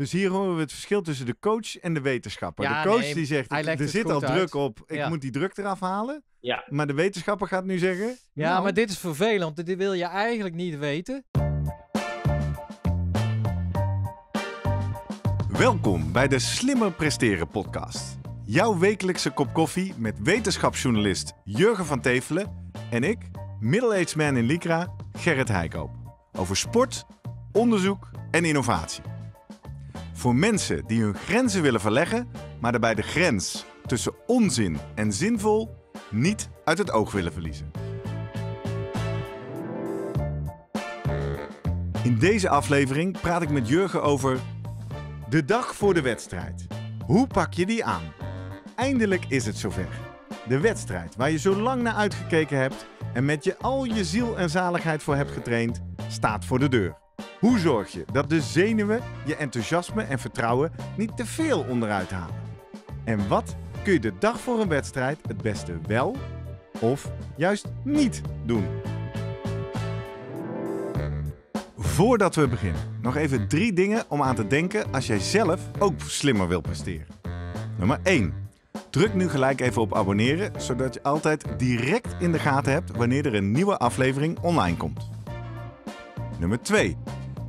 Dus hier horen we het verschil tussen de coach en de wetenschapper. de coach die zegt, er zit al druk op, ik moet die druk eraf halen. Ja. Maar de wetenschapper gaat nu zeggen... Ja, nou. maar dit is vervelend, dit wil je eigenlijk niet weten. Welkom bij de Slimmer Presteren podcast. Jouw wekelijkse kop koffie met wetenschapsjournalist Jurgen van Tevelen... en ik, middle-aged man in Lycra, Gerrit Heikoop. Over sport, onderzoek en innovatie. Voor mensen die hun grenzen willen verleggen, maar daarbij de grens tussen onzin en zinvol niet uit het oog willen verliezen. In deze aflevering praat ik met Jurgen over de dag voor de wedstrijd. Hoe pak je die aan? Eindelijk is het zover. De wedstrijd waar je zo lang naar uitgekeken hebt en met je al je ziel en zaligheid voor hebt getraind, staat voor de deur. Hoe zorg je dat de zenuwen, je enthousiasme en vertrouwen niet te veel onderuit halen? En wat kun je de dag voor een wedstrijd het beste wel of juist niet doen? Voordat we beginnen, nog even drie dingen om aan te denken als jij zelf ook slimmer wil presteren. Nummer 1. Druk nu gelijk even op abonneren, zodat je altijd direct in de gaten hebt wanneer er een nieuwe aflevering online komt. Nummer 2.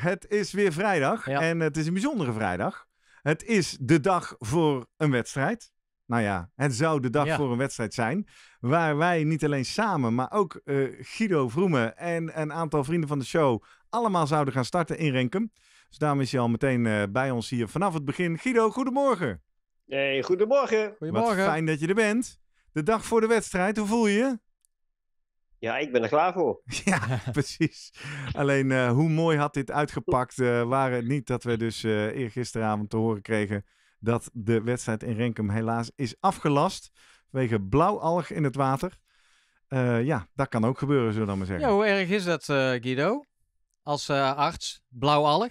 Het is weer vrijdag en het is een bijzondere vrijdag. Het is de dag voor een wedstrijd. Nou ja, het zou de dag voor een wedstrijd zijn. Waar wij niet alleen samen, maar ook eh, Guido Vroemen en een aantal vrienden van de show allemaal zouden gaan starten in Renkum. Dus daarom is hij al meteen eh, bij ons hier vanaf het begin. Guido, goedemorgen. Nee, goedemorgen. Goedemorgen. Wat fijn dat je er bent. De dag voor de wedstrijd, hoe voel je je? Ja, ik ben er klaar voor. Ja, precies. Alleen eh, hoe mooi had dit uitgepakt, uh, waren het niet dat we dus uh, eergisteravond te horen kregen dat de wedstrijd in Renkum helaas is afgelast vanwege blauwalg in het water. ja, dat kan ook gebeuren, zullen we dan maar zeggen. Ja, hoe erg is dat, Guido? Als arts, blauwalg?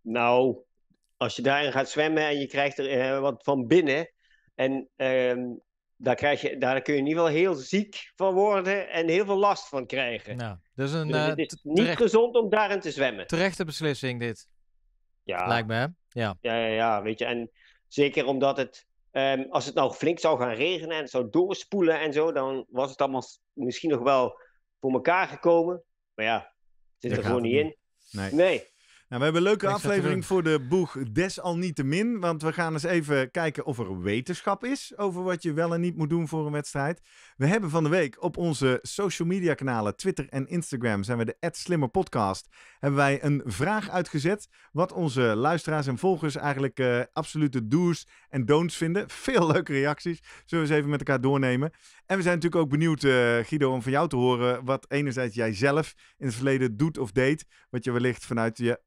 Nou, als je daarin gaat zwemmen en je krijgt er wat van binnen, en ehm, daar, krijg je, daar kun je in ieder geval heel ziek van worden en heel veel last van krijgen. Nou, dus een, dus eh, het is niet gezond om daarin te zwemmen. Terechte beslissing dit. Ja. Lijkt me, Ja. ja. Ja, ja, weet je. En zeker omdat het, ehm, als het nou flink zou gaan regenen en het zou doorspoelen en zo, dan was het allemaal misschien nog wel voor elkaar gekomen. Maar ja, het zit er gewoon niet in. Nee. nee. Nou, we hebben een leuke aflevering voor de boeg desalniettemin. Want we gaan eens even kijken of er wetenschap is over wat je wel en niet moet doen voor een wedstrijd. We hebben van de week op onze social media kanalen, Twitter en Instagram, zijn we de Slimmer Podcast. Hebben wij een vraag uitgezet. Wat onze luisteraars en volgers eigenlijk eh, absolute do's en don'ts vinden. Veel leuke reacties. Zullen we eens even met elkaar doornemen. En we zijn natuurlijk ook benieuwd, eh, Guido, om van jou te horen. Wat enerzijds jij zelf in het verleden doet of deed. Wat je wellicht vanuit je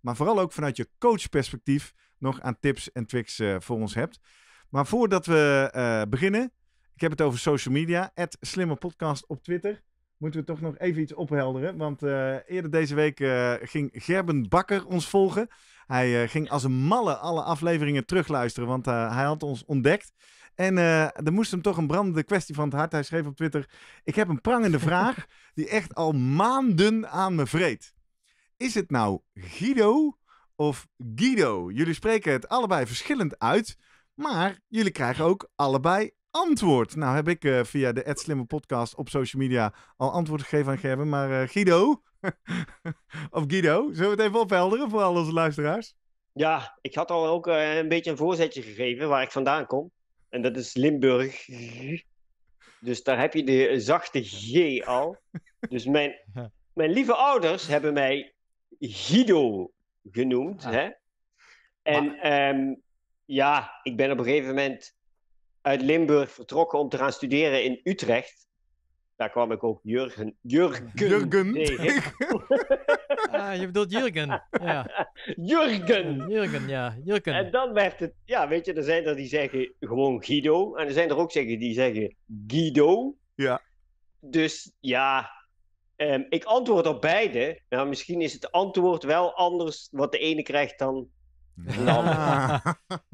maar vooral ook vanuit je coachperspectief nog aan tips en tricks eh, voor ons hebt. Maar voordat we eh, beginnen, ik heb het over social media, @slimmerpodcast op Twitter. Moeten we toch nog even iets ophelderen? Want eh, eerder deze week ging Gerben Bakker ons volgen. Hij ging als een malle alle afleveringen terugluisteren, want hij had ons ontdekt. En er moest hem toch een brandende kwestie van het hart. Hij schreef op Twitter: Ik heb een prangende vraag die echt al maanden aan me vreet. Is het nou Guido of Guido? Jullie spreken het allebei verschillend uit, maar jullie krijgen ook allebei antwoord. Nou heb ik eh, via de Slimme Podcast op social media al antwoord gegeven aan Gerben, maar eh, Guido of Guido, zullen we het even ophelderen voor al onze luisteraars? Ja, ik had al ook eh, een beetje een voorzetje gegeven waar ik vandaan kom. En dat is Limburg. Dus daar heb je de zachte G al. Dus mijn, mijn lieve ouders hebben mij Guido genoemd. Hè? En ehm, ja, ik ben op een gegeven moment uit Limburg vertrokken om te gaan studeren in Utrecht. Daar kwam ik ook Jurgen. Jurgen. Jurgen. ah, je bedoelt Jurgen. Ja. Jurgen. Jurgen, ja. Jurgen. En dan werd het, ja, weet je, er zijn er die zeggen gewoon Guido. En er zijn er ook zeggen die zeggen Guido. Ja. Dus ja, Ehm, ik antwoord op beide. misschien is het antwoord wel anders wat de ene krijgt dan de andere.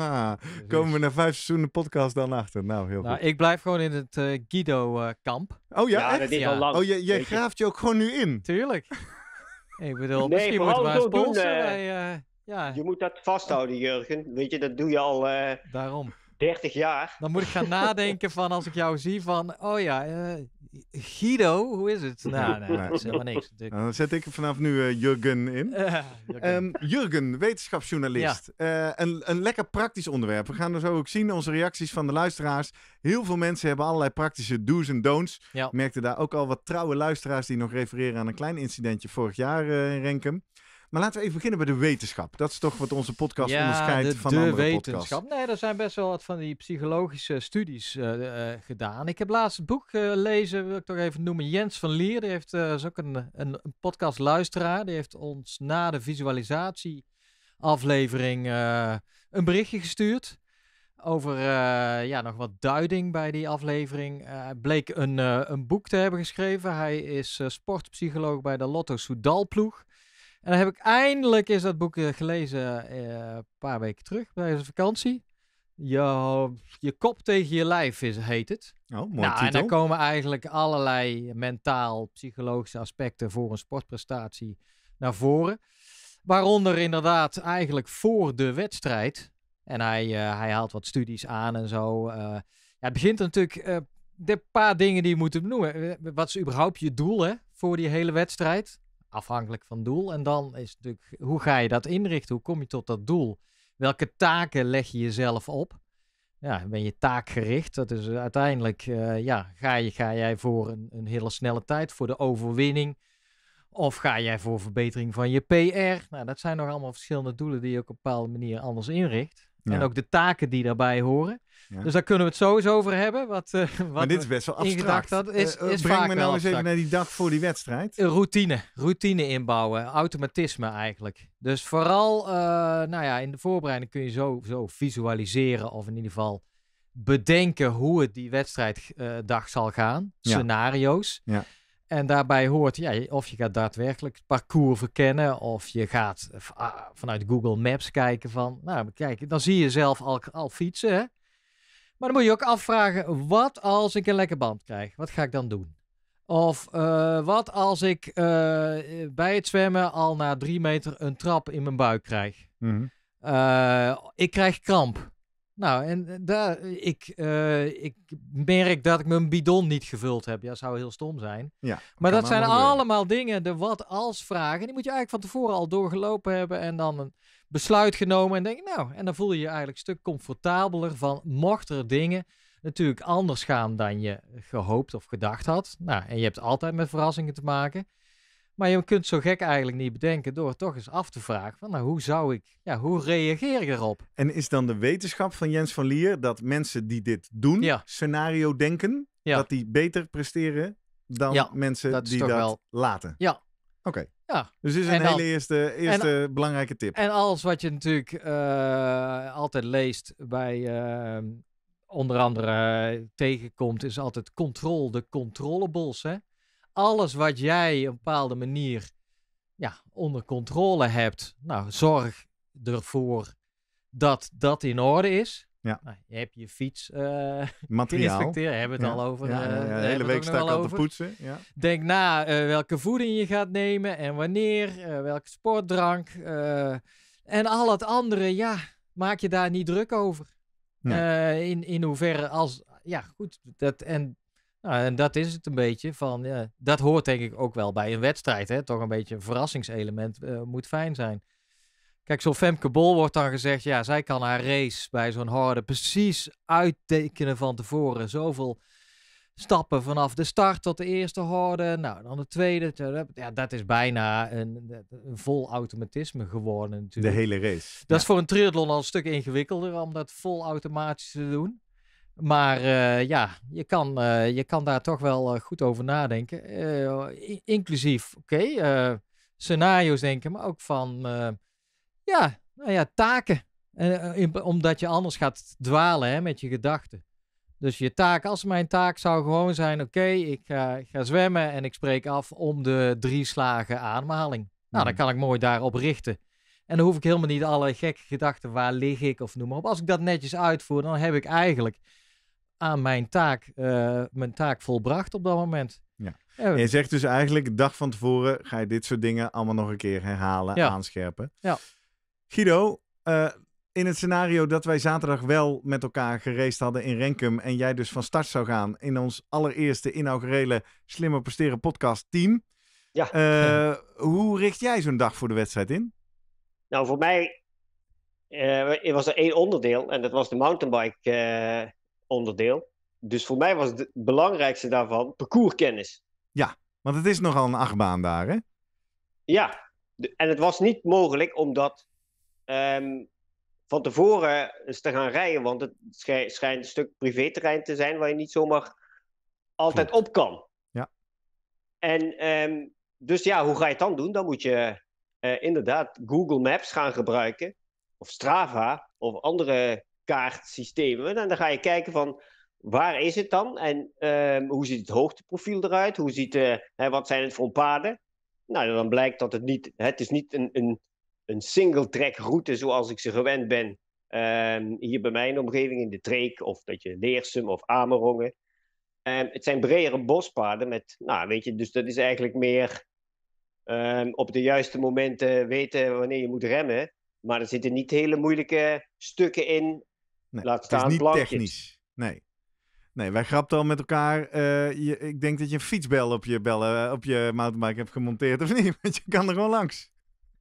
Komen we na vijf seizoenen podcast dan achter? Nou, heel nou, goed. Ik blijf gewoon in het eh, Guido-kamp. oh ja, ja dat al lang. Oh, jij, graaft je ook gewoon nu in. Tuurlijk. ik bedoel, misschien moeten we eh, eh, ja. Je moet dat vasthouden, Jurgen. Weet je, dat doe je al. Daarom. 30 jaar. Dan moet ik gaan nadenken van als ik jou zie van, oh ja, eh, Guido, hoe is het? Nou, nee, dat is helemaal niks Dan zet ik vanaf nu uh, Jurgen in. Uh, Jurgen. wetenschapsjournalist. Eh, een, een lekker praktisch onderwerp. We gaan er dus zo ook zien, onze reacties van de luisteraars. Heel veel mensen hebben allerlei praktische do's en don'ts. Merkte daar ook al wat trouwe luisteraars die nog refereren aan een klein incidentje vorig jaar in Renkum. Maar laten we even beginnen bij de wetenschap. Dat is toch wat onze podcast ja, onderscheidt de, van de andere wetenschap. Podcasts. Nee, er zijn best wel wat van die psychologische studies eh, eh, gedaan. Ik heb laatst het boek gelezen, wil ik toch even noemen. Jens van Leer, die heeft, eh, is ook een, een, een podcastluisteraar. Die heeft ons na de visualisatie aflevering een berichtje gestuurd over ja, nog wat duiding bij die aflevering. Uh, hij bleek een, een boek te hebben geschreven. Hij is sportpsycholoog bij de Lotto Soudal ploeg. En dan heb ik eindelijk eens dat boek eh, gelezen eh, een paar weken terug tijdens de vakantie. Je, je kop tegen je lijf is, heet het. Oh, mooi nou, titel. En dan komen eigenlijk allerlei mentaal, psychologische aspecten voor een sportprestatie naar voren. Waaronder inderdaad eigenlijk voor de wedstrijd. En hij, eh, hij haalt wat studies aan en zo. ja, het begint natuurlijk uh, de paar dingen die je moet benoemen. Wat is überhaupt je doel hè, voor die hele wedstrijd? afhankelijk van doel. En dan is het natuurlijk, hoe ga je dat inrichten? Hoe kom je tot dat doel? Welke taken leg je jezelf op? Ja, ben je taakgericht? Dat is eh, uiteindelijk, eh, ja, ga, je, ga jij voor een, een hele snelle tijd, voor de overwinning? Of ga jij voor verbetering van je PR? Nou, dat zijn nog allemaal verschillende doelen die je ook op een bepaalde manier anders inricht. En ook de taken die daarbij horen. Dus daar kunnen we het sowieso over hebben. Wat, eh, wat maar dit is best wel abstract. Dat eh, is, eh, is breng me nou eens even naar die dag voor die wedstrijd. Routine. Routine inbouwen. Automatisme eigenlijk. Dus vooral nou ja, in de voorbereiding kun je zo, zo visualiseren. Of in ieder geval bedenken hoe het die wedstrijddag zal gaan. Scenario's. Ja. En daarbij hoort, ja, of je gaat daadwerkelijk het parcours verkennen, of je gaat ah, vanuit Google Maps kijken van, nou, kijk, dan zie je zelf al, al fietsen. Hè? Maar dan moet je ook afvragen, wat als ik een lekker band krijg? Wat ga ik dan doen? Of eh, wat als ik eh, bij het zwemmen al na drie meter een trap in mijn buik krijg? Mhm. Eh, ik krijg kramp. Nou, en eh, daar, eh, ik, eh, ik merk dat ik mijn bidon niet gevuld heb. Ja, zou heel stom zijn. Ja, maar dat zijn allemaal, dingen, de wat-als vragen. Die moet je eigenlijk van tevoren al doorgelopen hebben en dan een besluit genomen. En denk, nou, en dan voel je je eigenlijk een stuk comfortabeler van, mocht er dingen natuurlijk anders gaan dan je gehoopt of gedacht had. Nou, en je hebt altijd met verrassingen te maken. Maar je kunt zo gek eigenlijk niet bedenken door toch eens af te vragen van nou, hoe zou ik, ja, hoe reageer ik erop? En is dan de wetenschap van Jens van Lier dat mensen die dit doen, scenario denken, dat die beter presteren dan mensen die dat wel... laten? Ja. Oké. Ja. Dus dit is een hele eerste, eerste belangrijke tip. En alles wat je natuurlijk eh, altijd leest bij eh, onder andere eh, tegenkomt, is altijd controle, de controllables. Hè? alles wat jij op een bepaalde manier ja, onder controle hebt, nou, zorg ervoor dat dat in orde is. Ja. Nou, je hebt je fiets uh, materiaal. hebben we het al over. De eh, hele week sta ik al te poetsen. Denk na eh, welke voeding je gaat nemen en wanneer, welke sportdrank. en al het andere, ja, maak je daar niet druk over. in, in hoeverre als, ja goed, dat, en nou, en dat is het een beetje van, ja, dat hoort denk ik ook wel bij een wedstrijd. Hè? Toch een beetje een verrassingselement eh, moet fijn zijn. Kijk, zo'n Femke Bol wordt dan gezegd, ja, zij kan haar race bij zo'n harde precies uittekenen van tevoren. Zoveel stappen vanaf de start tot de eerste horde, nou dan de tweede. Ja, dat is bijna een, een vol automatisme geworden natuurlijk. De hele race. Dat is voor een triathlon al een stuk ingewikkelder om dat vol automatisch te doen. Maar eh, ja, je kan, eh, je kan daar toch wel eh, goed over nadenken. inclusief, oké, scenario's denken, maar ook van ja, nou ja, taken. omdat je anders gaat dwalen hè, met je gedachten. Dus je taak, als mijn taak zou gewoon zijn: oké, ik, ga, ik ga zwemmen en ik spreek af om de drie slagen ademhaling. Nou, dan mhm. kan ik mooi daarop richten. En dan hoef ik helemaal niet alle gekke gedachten, waar lig ik of noem maar op. Als ik dat netjes uitvoer, dan heb ik eigenlijk aan mijn taak, uh, mijn taak volbracht op dat moment. Ja. je zegt dus eigenlijk, dag van tevoren ga je dit soort dingen allemaal nog een keer herhalen, aanscherpen. Ja. Guido, eh, in het scenario dat wij zaterdag wel met elkaar gereest hadden in Renkum en jij dus van start zou gaan in ons allereerste inaugurele Slimmer Presteren podcast team. Ja. Eh, hoe richt jij zo'n dag voor de wedstrijd in? Nou, voor mij uh, was er één onderdeel en dat was de mountainbike onderdeel. Dus voor mij was het belangrijkste daarvan parcourskennis. Ja, want het is nogal een achtbaan daar, hè? Ja, en het was niet mogelijk om dat ehm, van tevoren eens te gaan rijden. Want het schijnt een stuk privéterrein te zijn waar je niet zomaar altijd op kan. Ja. En ehm, dus ja, hoe ga je het dan doen? Dan moet je eh, inderdaad Google Maps gaan gebruiken. Of Strava of andere kaartsystemen. En nou, dan ga je kijken van waar is het dan en ehm, hoe ziet het hoogteprofiel eruit? Hoe ziet, uh, hè, wat zijn het voor paden? Nou, dan blijkt dat het niet, het is niet een, een, een single track route zoals ik ze gewend ben ehm, hier bij mijn omgeving in de Treek of dat je Leersum of Amerongen. Um, het zijn bredere bospaden met, nou weet je, dus dat is eigenlijk meer op de juiste momenten weten wanneer je moet remmen. Maar er zitten niet hele moeilijke stukken in Laat staan het is niet technisch. Nee. Nee, wij grapten al met elkaar. Eh, je, ik denk dat je een fietsbel op je, bellen, eh, op je mountainbike hebt gemonteerd, of niet? Want je kan er gewoon langs.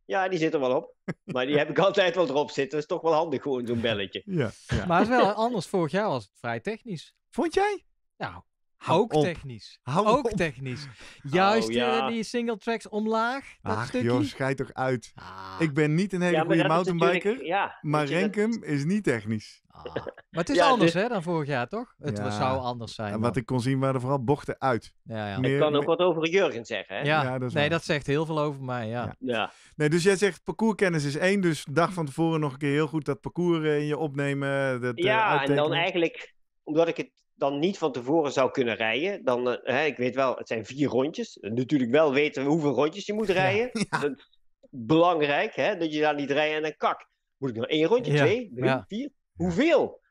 Ja, die zit er wel op. Maar die heb ik altijd wel erop zitten. Dat is toch wel handig, gewoon zo'n belletje. Ja, Maar het is wel anders. Vorig jaar was het vrij technisch. Vond jij? Nou, ook technisch. ook technisch. Juist oh, eh, die single tracks omlaag. Dat Ach stukje. joh, schijt toch uit. Ah. Ik ben niet een hele goede mountainbiker. maar Renkum is niet technisch. Ah. Maar het is dus- anders hè, dan vorig jaar toch? Het zou anders zijn. En wat ik kon zien waren vooral bochten uit. Ja, Meer, ik kan ook wat over Jurgen zeggen. Hè? Ja, dat nee, dat zegt heel veel over mij. Ja. Ja. Nee, dus jij zegt parcourskennis is één. Dus dag van tevoren nog een keer heel goed dat parcours eh, in je opnemen. Dat, eh, ja, en dan eigenlijk omdat ik het dan niet van tevoren zou kunnen rijden, dan, eh, ik weet wel, het zijn vier rondjes. Eh, natuurlijk wel weten hoeveel rondjes je moet rijden. Dat belangrijk, hè, dat je daar niet rijdt en dan kak. Moet ik nog één rondje, twee, drie, vier? Hoeveel?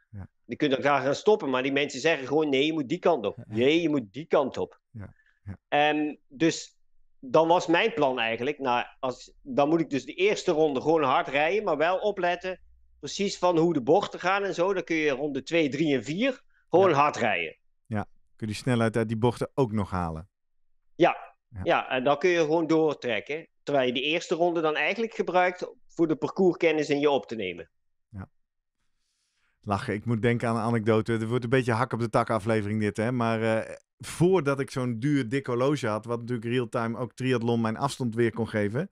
Je kunt graag gaan stoppen, maar die mensen zeggen gewoon: nee, je moet die kant op. Nee, je moet die kant op. Um, dus dan was mijn plan eigenlijk: nou, als, dan moet ik dus de eerste ronde gewoon hard rijden, maar wel opletten precies van hoe de bochten gaan en zo. Dan kun je ronde twee, drie en vier. Gewoon hard rijden. Ja, kun je die snelheid uit die bochten ook nog halen. Ja. ja, en dan kun je gewoon doortrekken. Terwijl je die eerste ronde dan eigenlijk gebruikt voor de parcourskennis in je op te nemen. Ja. Lachen, ik moet denken aan een anekdote. Het wordt een beetje hak op de tak aflevering dit, hè. Maar eh, voordat ik zo'n duur dik horloge had, wat natuurlijk real-time ook triathlon mijn afstand weer kon geven,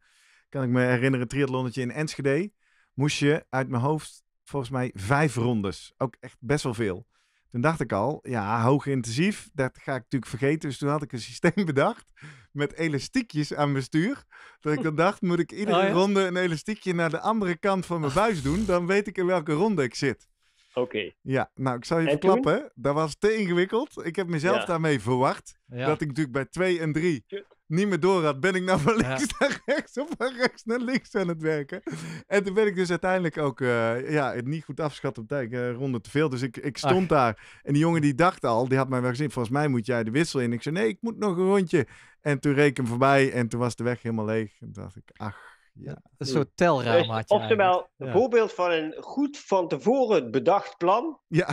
kan ik me herinneren, een triathlonnetje in Enschede, moest je uit mijn hoofd volgens mij vijf rondes, ook echt best wel veel. Toen dacht ik al, ja, hoog intensief, dat ga ik natuurlijk vergeten. Dus toen had ik een systeem bedacht met elastiekjes aan mijn stuur. Dat ik dan dacht, moet ik oh iedere ronde een elastiekje naar de andere kant van mijn buis doen? Dan weet ik in welke ronde ik zit. Oké. Ja, nou, ik zal je verklappen. Dat was te ingewikkeld. Ik heb mezelf daarmee verwacht. Dat ik natuurlijk bij 2 en 3 niet meer door had, ben ik nou van links naar rechts of van rechts naar links aan het werken. En toen werd ik dus uiteindelijk ook eh, ja, het niet goed afgeschat op tijd, uh, ronde te veel. Dus ik, ik ah. stond daar en die jongen die dacht al, die had mij wel gezien, volgens mij moet jij de wissel in. Ik zei nee, ik moet nog een rondje. En toen reek ik hem voorbij en toen was de weg helemaal leeg. En toen dacht ik, ach. Ja. Een soort telraam had Oftewel, een voorbeeld van een goed van tevoren bedacht plan. Ja.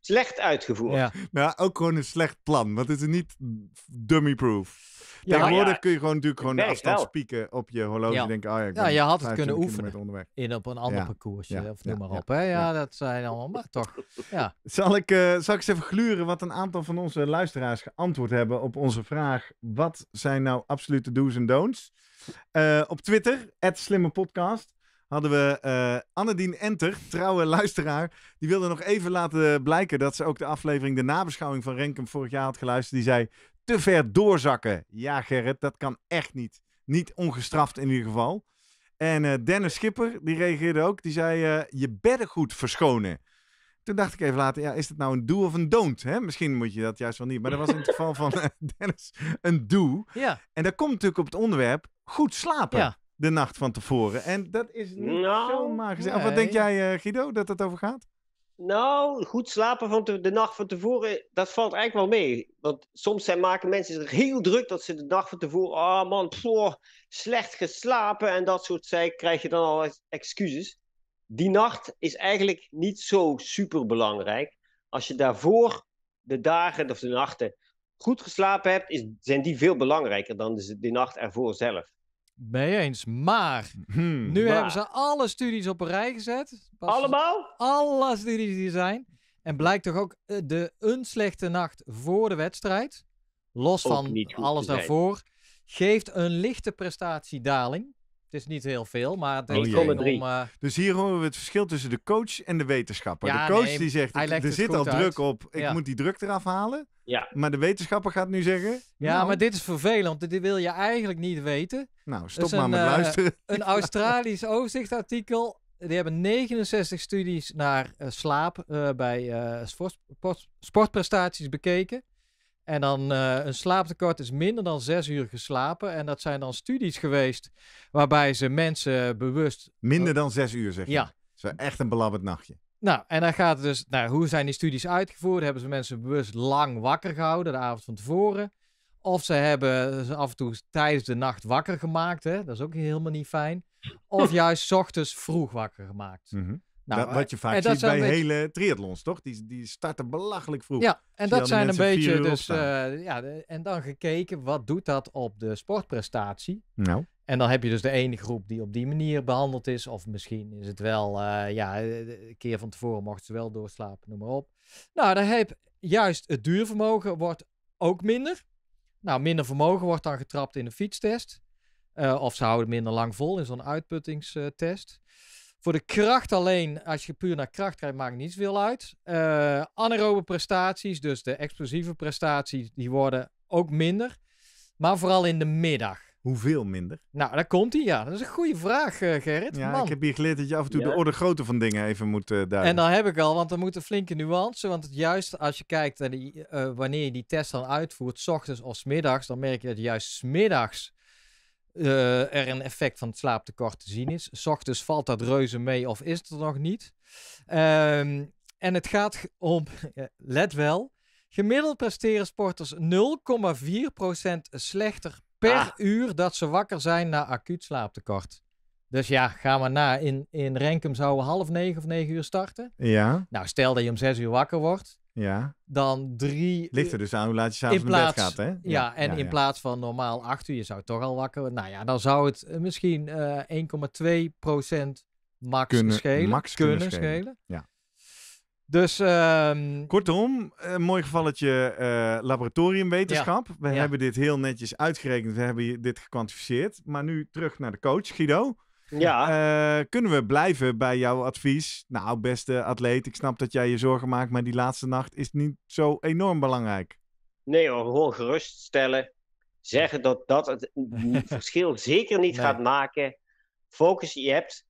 Slecht uitgevoerd. Ja. Nou, ook gewoon een slecht plan, want het is niet dummy-proof. Tegenwoordig kun je gewoon natuurlijk gewoon de afstand spieken op je horloge. Ja. denken, ah ja, ja, je had het kunnen oefenen in op een ander parcoursje. of noem maar op. Hè? Ja, dat zijn allemaal, maar toch. Ja. Zal, ik, eh, zal ik eens even gluren wat een aantal van onze luisteraars geantwoord hebben op onze vraag. Wat zijn nou absolute do's en don'ts? Eh, op Twitter, @slimmepodcast hadden we uh, Enter, trouwe luisteraar. Die wilde nog even laten blijken dat ze ook de aflevering, de nabeschouwing van Renkum vorig jaar had geluisterd. Die zei: te ver doorzakken. Ja, Gerrit, dat kan echt niet. Niet ongestraft in ieder geval. En eh, Dennis Schipper, die reageerde ook. Die zei, uh, je beddengoed verschonen. Toen dacht ik even later, ja, is dat nou een do of een don't? Hè? Misschien moet je dat juist wel niet. Maar dat was in het geval van eh, Dennis een do. Ja. En dat komt natuurlijk op het onderwerp goed slapen. De nacht van tevoren. En dat is niet nou, zomaar gezegd. wat denk jij, Guido, dat het over gaat? Nou, goed slapen van de nacht van tevoren, dat valt eigenlijk wel mee. Want soms zijn, maken mensen zich heel druk dat ze de nacht van tevoren, ah oh man, pff, slecht geslapen en dat soort zij, krijg je dan al excuses. Die nacht is eigenlijk niet zo super belangrijk. Als je daarvoor de dagen of de nachten goed geslapen hebt, is, zijn die veel belangrijker dan de, de nacht ervoor zelf. Mee eens. Maar hmm. nu hebben ze alle studies op een rij gezet. Allemaal? Alle studies die er zijn. En blijkt toch ook eh, de een slechte nacht voor de wedstrijd, los van alles daarvoor, geeft een lichte prestatiedaling. Het is niet heel veel, maar het oh is oh, Dus hier horen we het verschil tussen de coach en de wetenschapper. de coach die zegt, er zit al druk op, ik moet die druk eraf halen. Maar de wetenschapper gaat nu zeggen... Ja, nou. maar dit is vervelend, dit wil je eigenlijk niet weten. Nou, stop maar met eh, luisteren. een Australisch overzichtartikel. Die hebben 69 studies naar eh, slaap bij sportprestaties bekeken. En dan eh, een slaaptekort is minder dan zes uur geslapen. En dat zijn dan studies geweest waarbij ze mensen bewust. Eh, minder dan zes uur, zeg je? Ja. is echt een belabberd nachtje. Nou, en dan gaat het dus. Nou, hoe zijn die studies uitgevoerd? Hebben ze mensen bewust lang wakker gehouden de avond van tevoren? Of ze hebben ze af en toe tijdens de nacht wakker gemaakt. Hè? Dat is ook helemaal niet fijn. Of juist ochtends vroeg wakker gemaakt. Mm nou, dat, wat je eh, vaak ziet bij hele triathlons, toch? Die, die starten belachelijk vroeg. Ja, en dat zijn een beetje dus... Eh, ja, en dan gekeken, wat doet dat op de sportprestatie? Nou. En dan heb je dus de ene groep die op die manier behandeld is. Of misschien is het wel, eh, ja, een keer van tevoren mochten ze wel doorslapen, noem maar op. Nou, dan heb juist het duurvermogen wordt ook minder. Nou, minder vermogen wordt dan getrapt in een fietstest. of ze houden minder lang vol in zo'n uitputtingstest. Voor de kracht alleen, als je puur naar kracht kijkt, maakt niet veel uit. Uh, anaerobe prestaties, dus de explosieve prestaties, die worden ook minder. Maar vooral in de middag. Hoeveel minder? Nou, daar komt hij, ja. Dat is een goede vraag, eh, Gerrit. Ja, Man. ik heb hier geleerd dat je af en toe de orde grootte van dingen even moet eh, duiden. En dan heb ik al, want er moeten flinke nuance. Want juist als je kijkt wanneer je die test dan uitvoert, s ochtends of s middags, dan merk je dat juist s middags uh, er een effect van het slaaptekort te zien is. S ochtends valt dat reuze mee of is het er nog niet. Ehm, en het gaat om, let wel, gemiddeld presteren sporters 0,4% slechter per ah. uur dat ze wakker zijn na acuut slaaptekort. Dus ja, ga maar na. In, in Renkum zouden half negen of negen uur starten. Ja. Nou, stel dat je om zes uur wakker wordt. Ja. Dan drie. Ligt er dus aan hoe laat je s'avonds in, bed gaat, hè? Ja, ja en in plaats van normaal 8 uur, je zou toch al wakker Nou ja, dan zou het eh, misschien uh, eh, 1,2 max kunnen, schelen. Max kunnen, schelen. Ja. Dus. Ehm, Kortom, een mooi gevalletje eh, laboratoriumwetenschap. We hebben dit heel netjes uitgerekend. We hebben dit gekwantificeerd. Maar nu terug naar de coach, Guido. Ja. Eh, kunnen we blijven bij jouw advies? Nou, beste atleet, ik snap dat jij je zorgen maakt, maar die laatste nacht is niet zo enorm belangrijk. Nee hoor, gewoon geruststellen. Zeggen dat dat het verschil zeker niet gaat maken. Focus, je hebt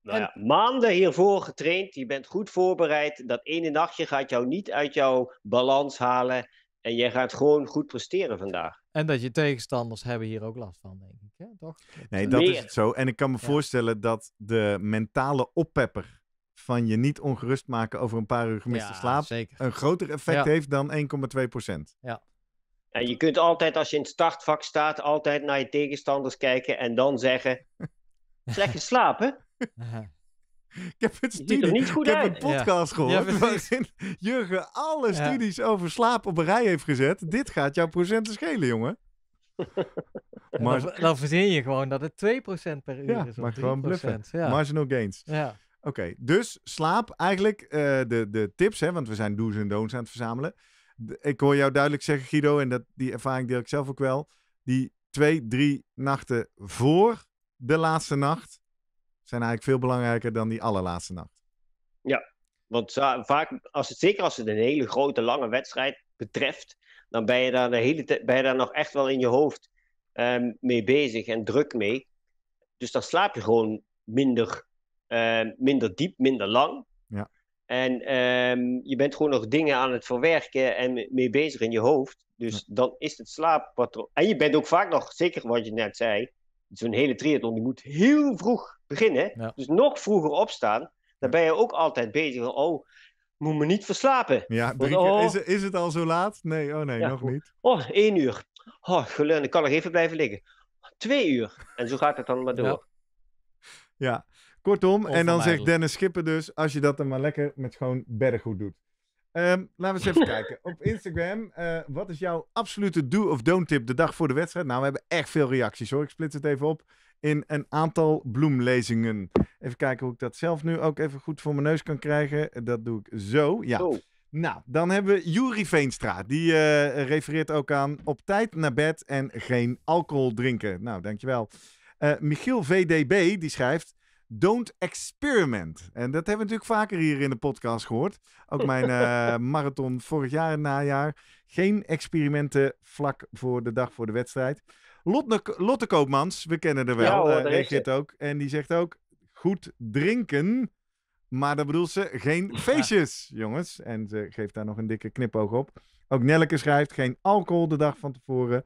nou ja, maanden hiervoor getraind. Je bent goed voorbereid. Dat ene nachtje gaat jou niet uit jouw balans halen. En jij gaat gewoon goed presteren vandaag. En dat je tegenstanders hebben hier ook last van, denk ik toch? Nee, eh, dat is het zo. En ik kan me voorstellen dat de mentale oppepper van je niet ongerust maken over een paar uur gemiste slaap een groter effect heeft dan 1,2 procent. Ja. En je kunt altijd, als je in het startvak staat, altijd naar je tegenstanders kijken en dan zeggen: slecht slapen? Ik heb, het niet goed ik heb een podcast ja. gehoord ja, waarin Jurgen alle studies over slaap op een rij heeft gezet. Dit gaat jouw procenten schelen, jongen. maar dan, dan, verzin je gewoon dat het 2% per uur is. maar gewoon Marginal gains. Ja. Oké, dus slaap. Eigenlijk eh, de, de tips, hè, want we zijn do's en don'ts aan het verzamelen. ik hoor jou duidelijk zeggen, Guido, en dat, die ervaring deel ik zelf ook wel. Die twee, drie nachten voor de laatste nacht zijn eigenlijk veel belangrijker dan die allerlaatste nacht. Ja, want vaak, als het, zeker als het een hele grote, lange wedstrijd betreft, dan ben je daar, de hele ben je daar nog echt wel in je hoofd Ehm, mee bezig en druk mee. Dus dan slaap je gewoon minder, ehm, minder diep, minder lang. Ja. En ehm, je bent gewoon nog dingen aan het verwerken en mee bezig in je hoofd. Dus dan is het slaappatroon. En je bent ook vaak nog, zeker wat je net zei, zo'n hele triathlon die moet heel vroeg beginnen. Dus nog vroeger opstaan. Dan ben je ook altijd bezig van, oh, moet me niet verslapen. Ja, oh, is, het al zo laat? Nee, oh nee, nog niet. Oh, één uur. Oh, gelukkig, ik kan nog even blijven liggen. Twee uur. En zo gaat het dan maar door. Ja, kortom. en dan zegt Dennis Schipper dus, als je dat dan maar lekker met gewoon berggoed doet. Um, laten we eens even kijken. Op Instagram, eh, wat is jouw absolute do of don't tip de dag voor de wedstrijd? Nou, we hebben echt veel reacties hoor. Ik split het even op in een aantal bloemlezingen. Even kijken hoe ik dat zelf nu ook even goed voor mijn neus kan krijgen. Dat doe ik zo. Ja. Nou, dan hebben we Yuri Veenstra. Die eh, refereert ook aan op tijd naar bed en geen alcohol drinken. Nou, dankjewel. Uh, Michiel VDB, die schrijft... Don't experiment. En dat hebben we natuurlijk vaker hier in de podcast gehoord. Ook mijn eh, marathon vorig jaar en najaar. Geen experimenten vlak voor de dag voor de wedstrijd. Lotte, Lotte Koopmans, we kennen er wel, reageert ook. En die zegt ook, goed drinken maar dat bedoelt ze geen feestjes, jongens. En ze geeft daar nog een dikke knipoog op. Ook Nelleke schrijft geen alcohol de dag van tevoren.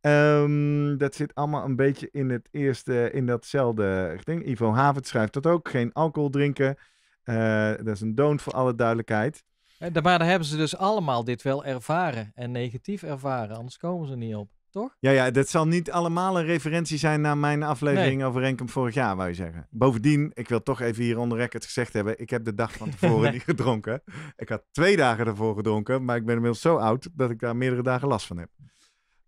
Ehm, dat zit allemaal een beetje in het eerste, in datzelfde ding. Ivo Havert schrijft dat ook. Geen alcohol drinken. Eh, dat is een don't voor alle duidelijkheid. Maar hebben ze dus allemaal dit wel ervaren en negatief ervaren, anders komen ze niet op toch? Ja, ja, dat zal niet allemaal een referentie zijn naar mijn aflevering over Renkum vorig jaar, wou je zeggen. Bovendien, ik wil toch even hier onder record gezegd hebben, ik heb de dag van tevoren niet gedronken. Ik had twee dagen daarvoor gedronken, maar ik ben inmiddels zo oud dat ik daar meerdere dagen last van heb.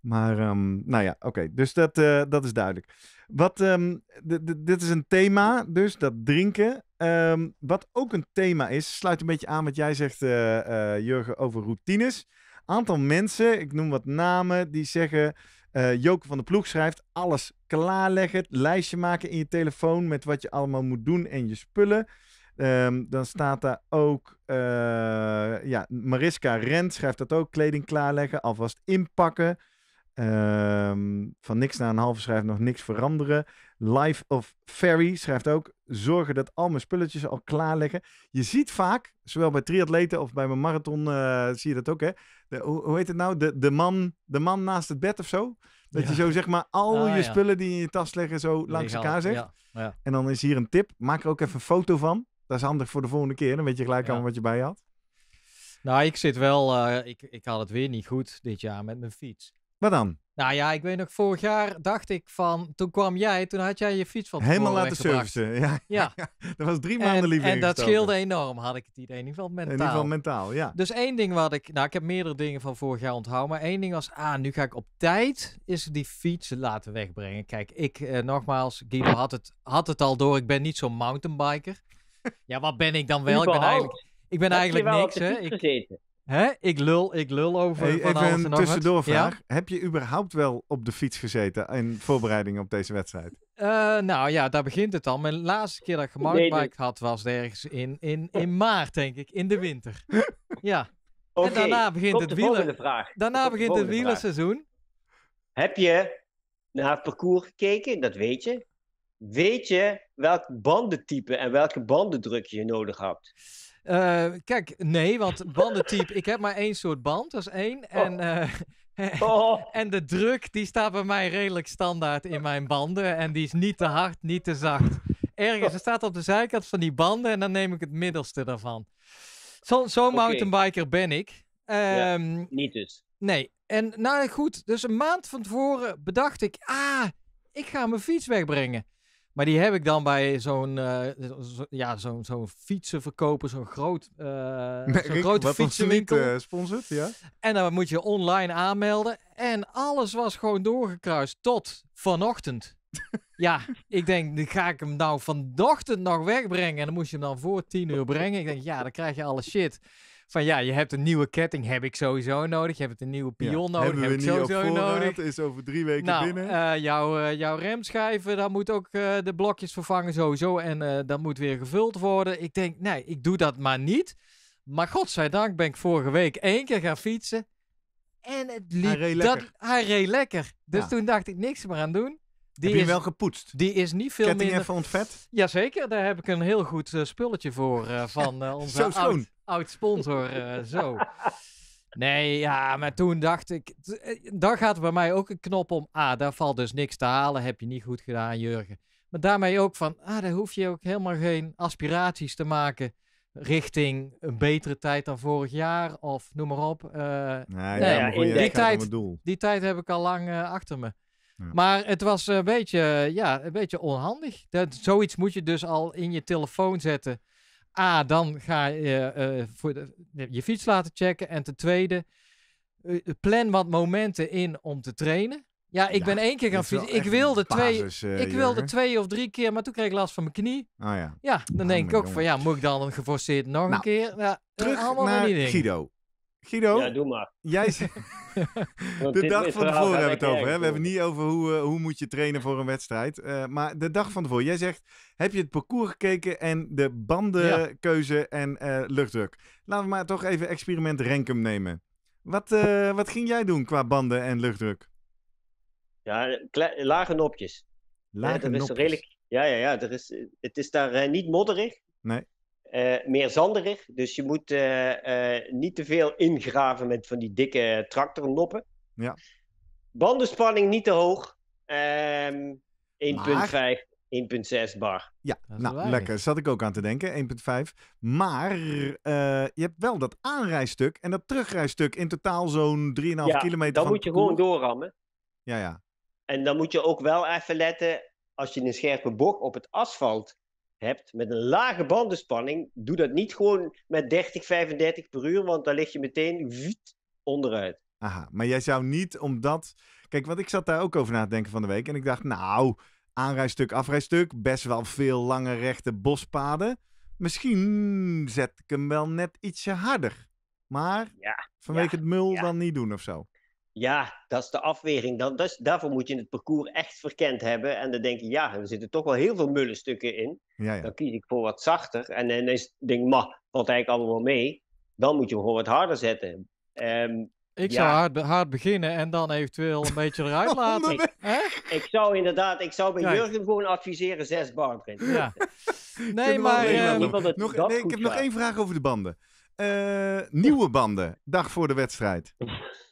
Maar ehm, nou ja, oké, dus dat, eh, dat is duidelijk. Wat, ehm, dit is een thema, dus dat drinken. Ehm, wat ook een thema is, sluit een beetje aan wat jij zegt, uh, Jurgen, over routines aantal mensen, ik noem wat namen, die zeggen... Uh, Joke van de Ploeg schrijft: alles klaarleggen, lijstje maken in je telefoon met wat je allemaal moet doen en je spullen. Ehm, dan staat daar ook, uh, ja, Mariska Rent schrijft dat ook: kleding klaarleggen, alvast inpakken. Ehm, van niks naar een halve schrijft nog niks veranderen. Life of Ferry schrijft ook: zorgen dat al mijn spulletjes al klaar liggen. Je ziet vaak, zowel bij triatleten of bij mijn marathon, eh, zie je dat ook, hè? De, hoe, heet het nou? De, de, man, de man naast het bed of zo. Dat je zo zeg maar al ah, je spullen die in je tas liggen zo langs elkaar zegt. Ja. En dan is hier een tip: maak er ook even een foto van. Dat is handig voor de volgende keer. Dan weet je gelijk aan wat je bij je had. Nou, ik zit wel, eh, ik, ik had het weer niet goed dit jaar met mijn fiets. Wat dan? Nou ja, ik weet nog, vorig jaar dacht ik van, toen kwam jij, toen had jij je fiets van Helemaal laten servicen, ja. ja. dat was drie maanden liever En dat scheelde enorm, had ik het idee, in ieder geval mentaal. In ieder geval mentaal, ja. Dus één ding wat ik, nou ik heb meerdere dingen van vorig jaar onthouden, maar één ding was, ah, nu ga ik op tijd is die fiets laten wegbrengen. Kijk, ik, eh, nogmaals, Guido had het, had het al door, ik ben niet zo'n mountainbiker. ja, wat ben ik dan wel? Ik ben eigenlijk, ik ben eigenlijk niks, hè. Ik, Hè? Ik lul, ik lul over hey, van Even een tussendoorvraag. Heb je überhaupt wel op de fiets gezeten in voorbereiding op deze wedstrijd? Eh, nou ja, daar begint het al. Mijn laatste keer dat ik gemountainbiked had was ergens in, in, in maart, denk ik. In de winter. ja. en daarna begint het wielen... Vraag. Daarna begint het wielerseizoen. Heb je naar het parcours gekeken? Dat weet je. Weet je welk bandentype en welke bandendruk je nodig hebt? Eh, kijk, nee, want bandentype, ik heb maar één soort band, dat is één. Oh. En, eh, oh. en de druk, die staat bij mij redelijk standaard in mijn banden. En die is niet te hard, niet te zacht. Ergens, er staat op de zijkant van die banden en dan neem ik het middelste daarvan. Zo'n zo mountainbiker ben ik. Ehm, niet dus. Nee, en nou goed, dus een maand van tevoren bedacht ik, ah, ik ga mijn fiets wegbrengen. Maar die heb ik dan bij zo'n uh, ja, zo'n zo'n fietsenverkoper, zo'n groot, uh, zo'n grote fietsenwinkel. Eh, ja. En dan moet je online aanmelden. En alles was gewoon doorgekruist tot vanochtend. ja, ik denk, ga ik hem nou vanochtend nog wegbrengen? En dan moest je hem dan voor tien uur brengen. Ik denk, ja, dan krijg je alle shit. Van ja, je hebt een nieuwe ketting, heb ik sowieso nodig. Je hebt een nieuwe pion nodig, heb ik sowieso voorraad, nodig. Is over drie weken nou, binnen. Eh, jouw, uh, jouw remschijven, daar moet ook eh, de blokjes vervangen sowieso. En dat moet weer gevuld worden. Ik denk, nee, ik doe dat maar niet. Maar godzijdank ben ik vorige week één keer gaan fietsen. En het liep. Hij reed lekker. Dat, hij reed lekker. Dus toen dacht ik niks meer aan doen. Die is, wel gepoetst? Die is niet veel Ketting minder... even ontvet? Jazeker, daar heb ik een heel goed eh, spulletje voor eh, van eh, onze oud, sponsor. zo. Nee, ja, maar toen dacht ik... Daar gaat bij mij ook een knop om. Ah, daar valt dus niks te halen. Heb je niet goed gedaan, Jurgen. Maar daarmee ook van... Ah, daar hoef je ook helemaal geen aspiraties te maken richting een betere tijd dan vorig jaar of noem maar op. nee, nou ja, die, tijd, die tijd heb ik al lang achter me. Maar het was eh, een beetje, ja, een beetje onhandig. Dat, zoiets moet je dus al in je telefoon zetten. A, dan ga je eh, eh, voor de, je fiets laten checken. En ten tweede, plan wat momenten in om te trainen. Ja, ik ben één keer gaan fietsen. Ik wilde, twee, ik wilde twee of drie keer, maar toen kreeg ik last van mijn knie. Oh ja. ja, dan ah, denk ik ook van ja, moet ik dan geforceerd nog een nou, keer? Ja, terug naar Guido. Guido, ja, doe maar. jij de dag van tevoren hebben we het over. Hè? We hebben niet over hoe, uh, hoe moet je trainen voor een wedstrijd. Eh, maar de dag van tevoren. Jij zegt, heb je het parcours gekeken en de bandenkeuze en eh, luchtdruk. Laten we maar toch even experiment Renkum nemen. Wat, wat ging jij doen qua banden en luchtdruk? Ja, lage nopjes. Lage ja, nopjes. Redelijk, ja, ja, ja. Er is, het is daar niet modderig. Nee. Eh, meer zanderig. Dus je moet eh, eh, niet te veel ingraven met van die dikke tractornoppen. Ja. Bandenspanning niet te hoog. 1,5. Ehm, 1,6 bar. Ja, nou, lekker. Zat ik ook aan te denken, 1,5. Maar je hebt wel dat aanrijstuk en dat terugrijstuk in totaal zo'n 3,5 ja, kilometer. Dan moet je gewoon doorrammen. Ja, ja. En dan moet je ook wel even letten, als je een scherpe bocht op het asfalt hebt met een lage bandenspanning, doe dat niet gewoon met 30, 35 per uur, want dan lig je meteen onderuit. Aha, maar jij zou niet omdat. Kijk, want ik zat daar ook over na te denken van de week en ik dacht, nou, aanrijstuk, afrijstuk, best wel veel lange rechte bospaden. Misschien zet ik hem wel net ietsje harder. Maar ja, vanwege het mul dan niet doen of zo. Ja, dat is de afweging. Dan, dus daarvoor moet je het parcours echt verkend hebben. En dan denk je, ja, er zitten toch wel heel veel mullenstukken in. Dan kies ik voor wat zachter. En dan is, denk ik, ma, valt eigenlijk allemaal mee. Dan moet je hem gewoon wat harder zetten. Ehm, ik zou hard, hard, beginnen en dan eventueel een beetje eruit laten. ik, ik, zou inderdaad, ik zou bij Jurgen gewoon adviseren zes bar ja. Nee, maar... Ehm, nog, ik heb nog één vraag over de banden. Eh, nieuwe banden, dag voor de wedstrijd.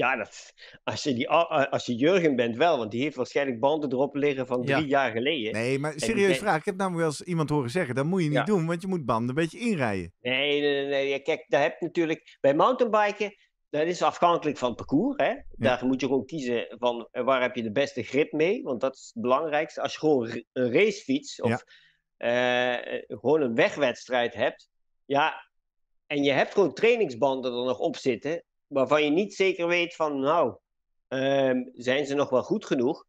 Ja, dat, als, je die, ah, ah, als je Jurgen bent wel, want die heeft waarschijnlijk banden erop liggen van drie jaar geleden. Nee, maar serieus vraag, ik heb namelijk nou wel eens iemand horen zeggen, dat moet je niet doen, want je moet banden een beetje inrijden. Nee, nee, nee, kijk, daar heb je natuurlijk, bij mountainbiken, dat is afhankelijk van het parcours. Hè? Daar moet je gewoon kiezen van eh, waar heb je de beste grip mee, want dat is het belangrijkste. Als je gewoon een racefiets of eh, eh, gewoon een wegwedstrijd hebt, ja, en je hebt gewoon trainingsbanden er nog op zitten, waarvan je niet zeker weet van, nou, ehm, zijn ze nog wel goed genoeg?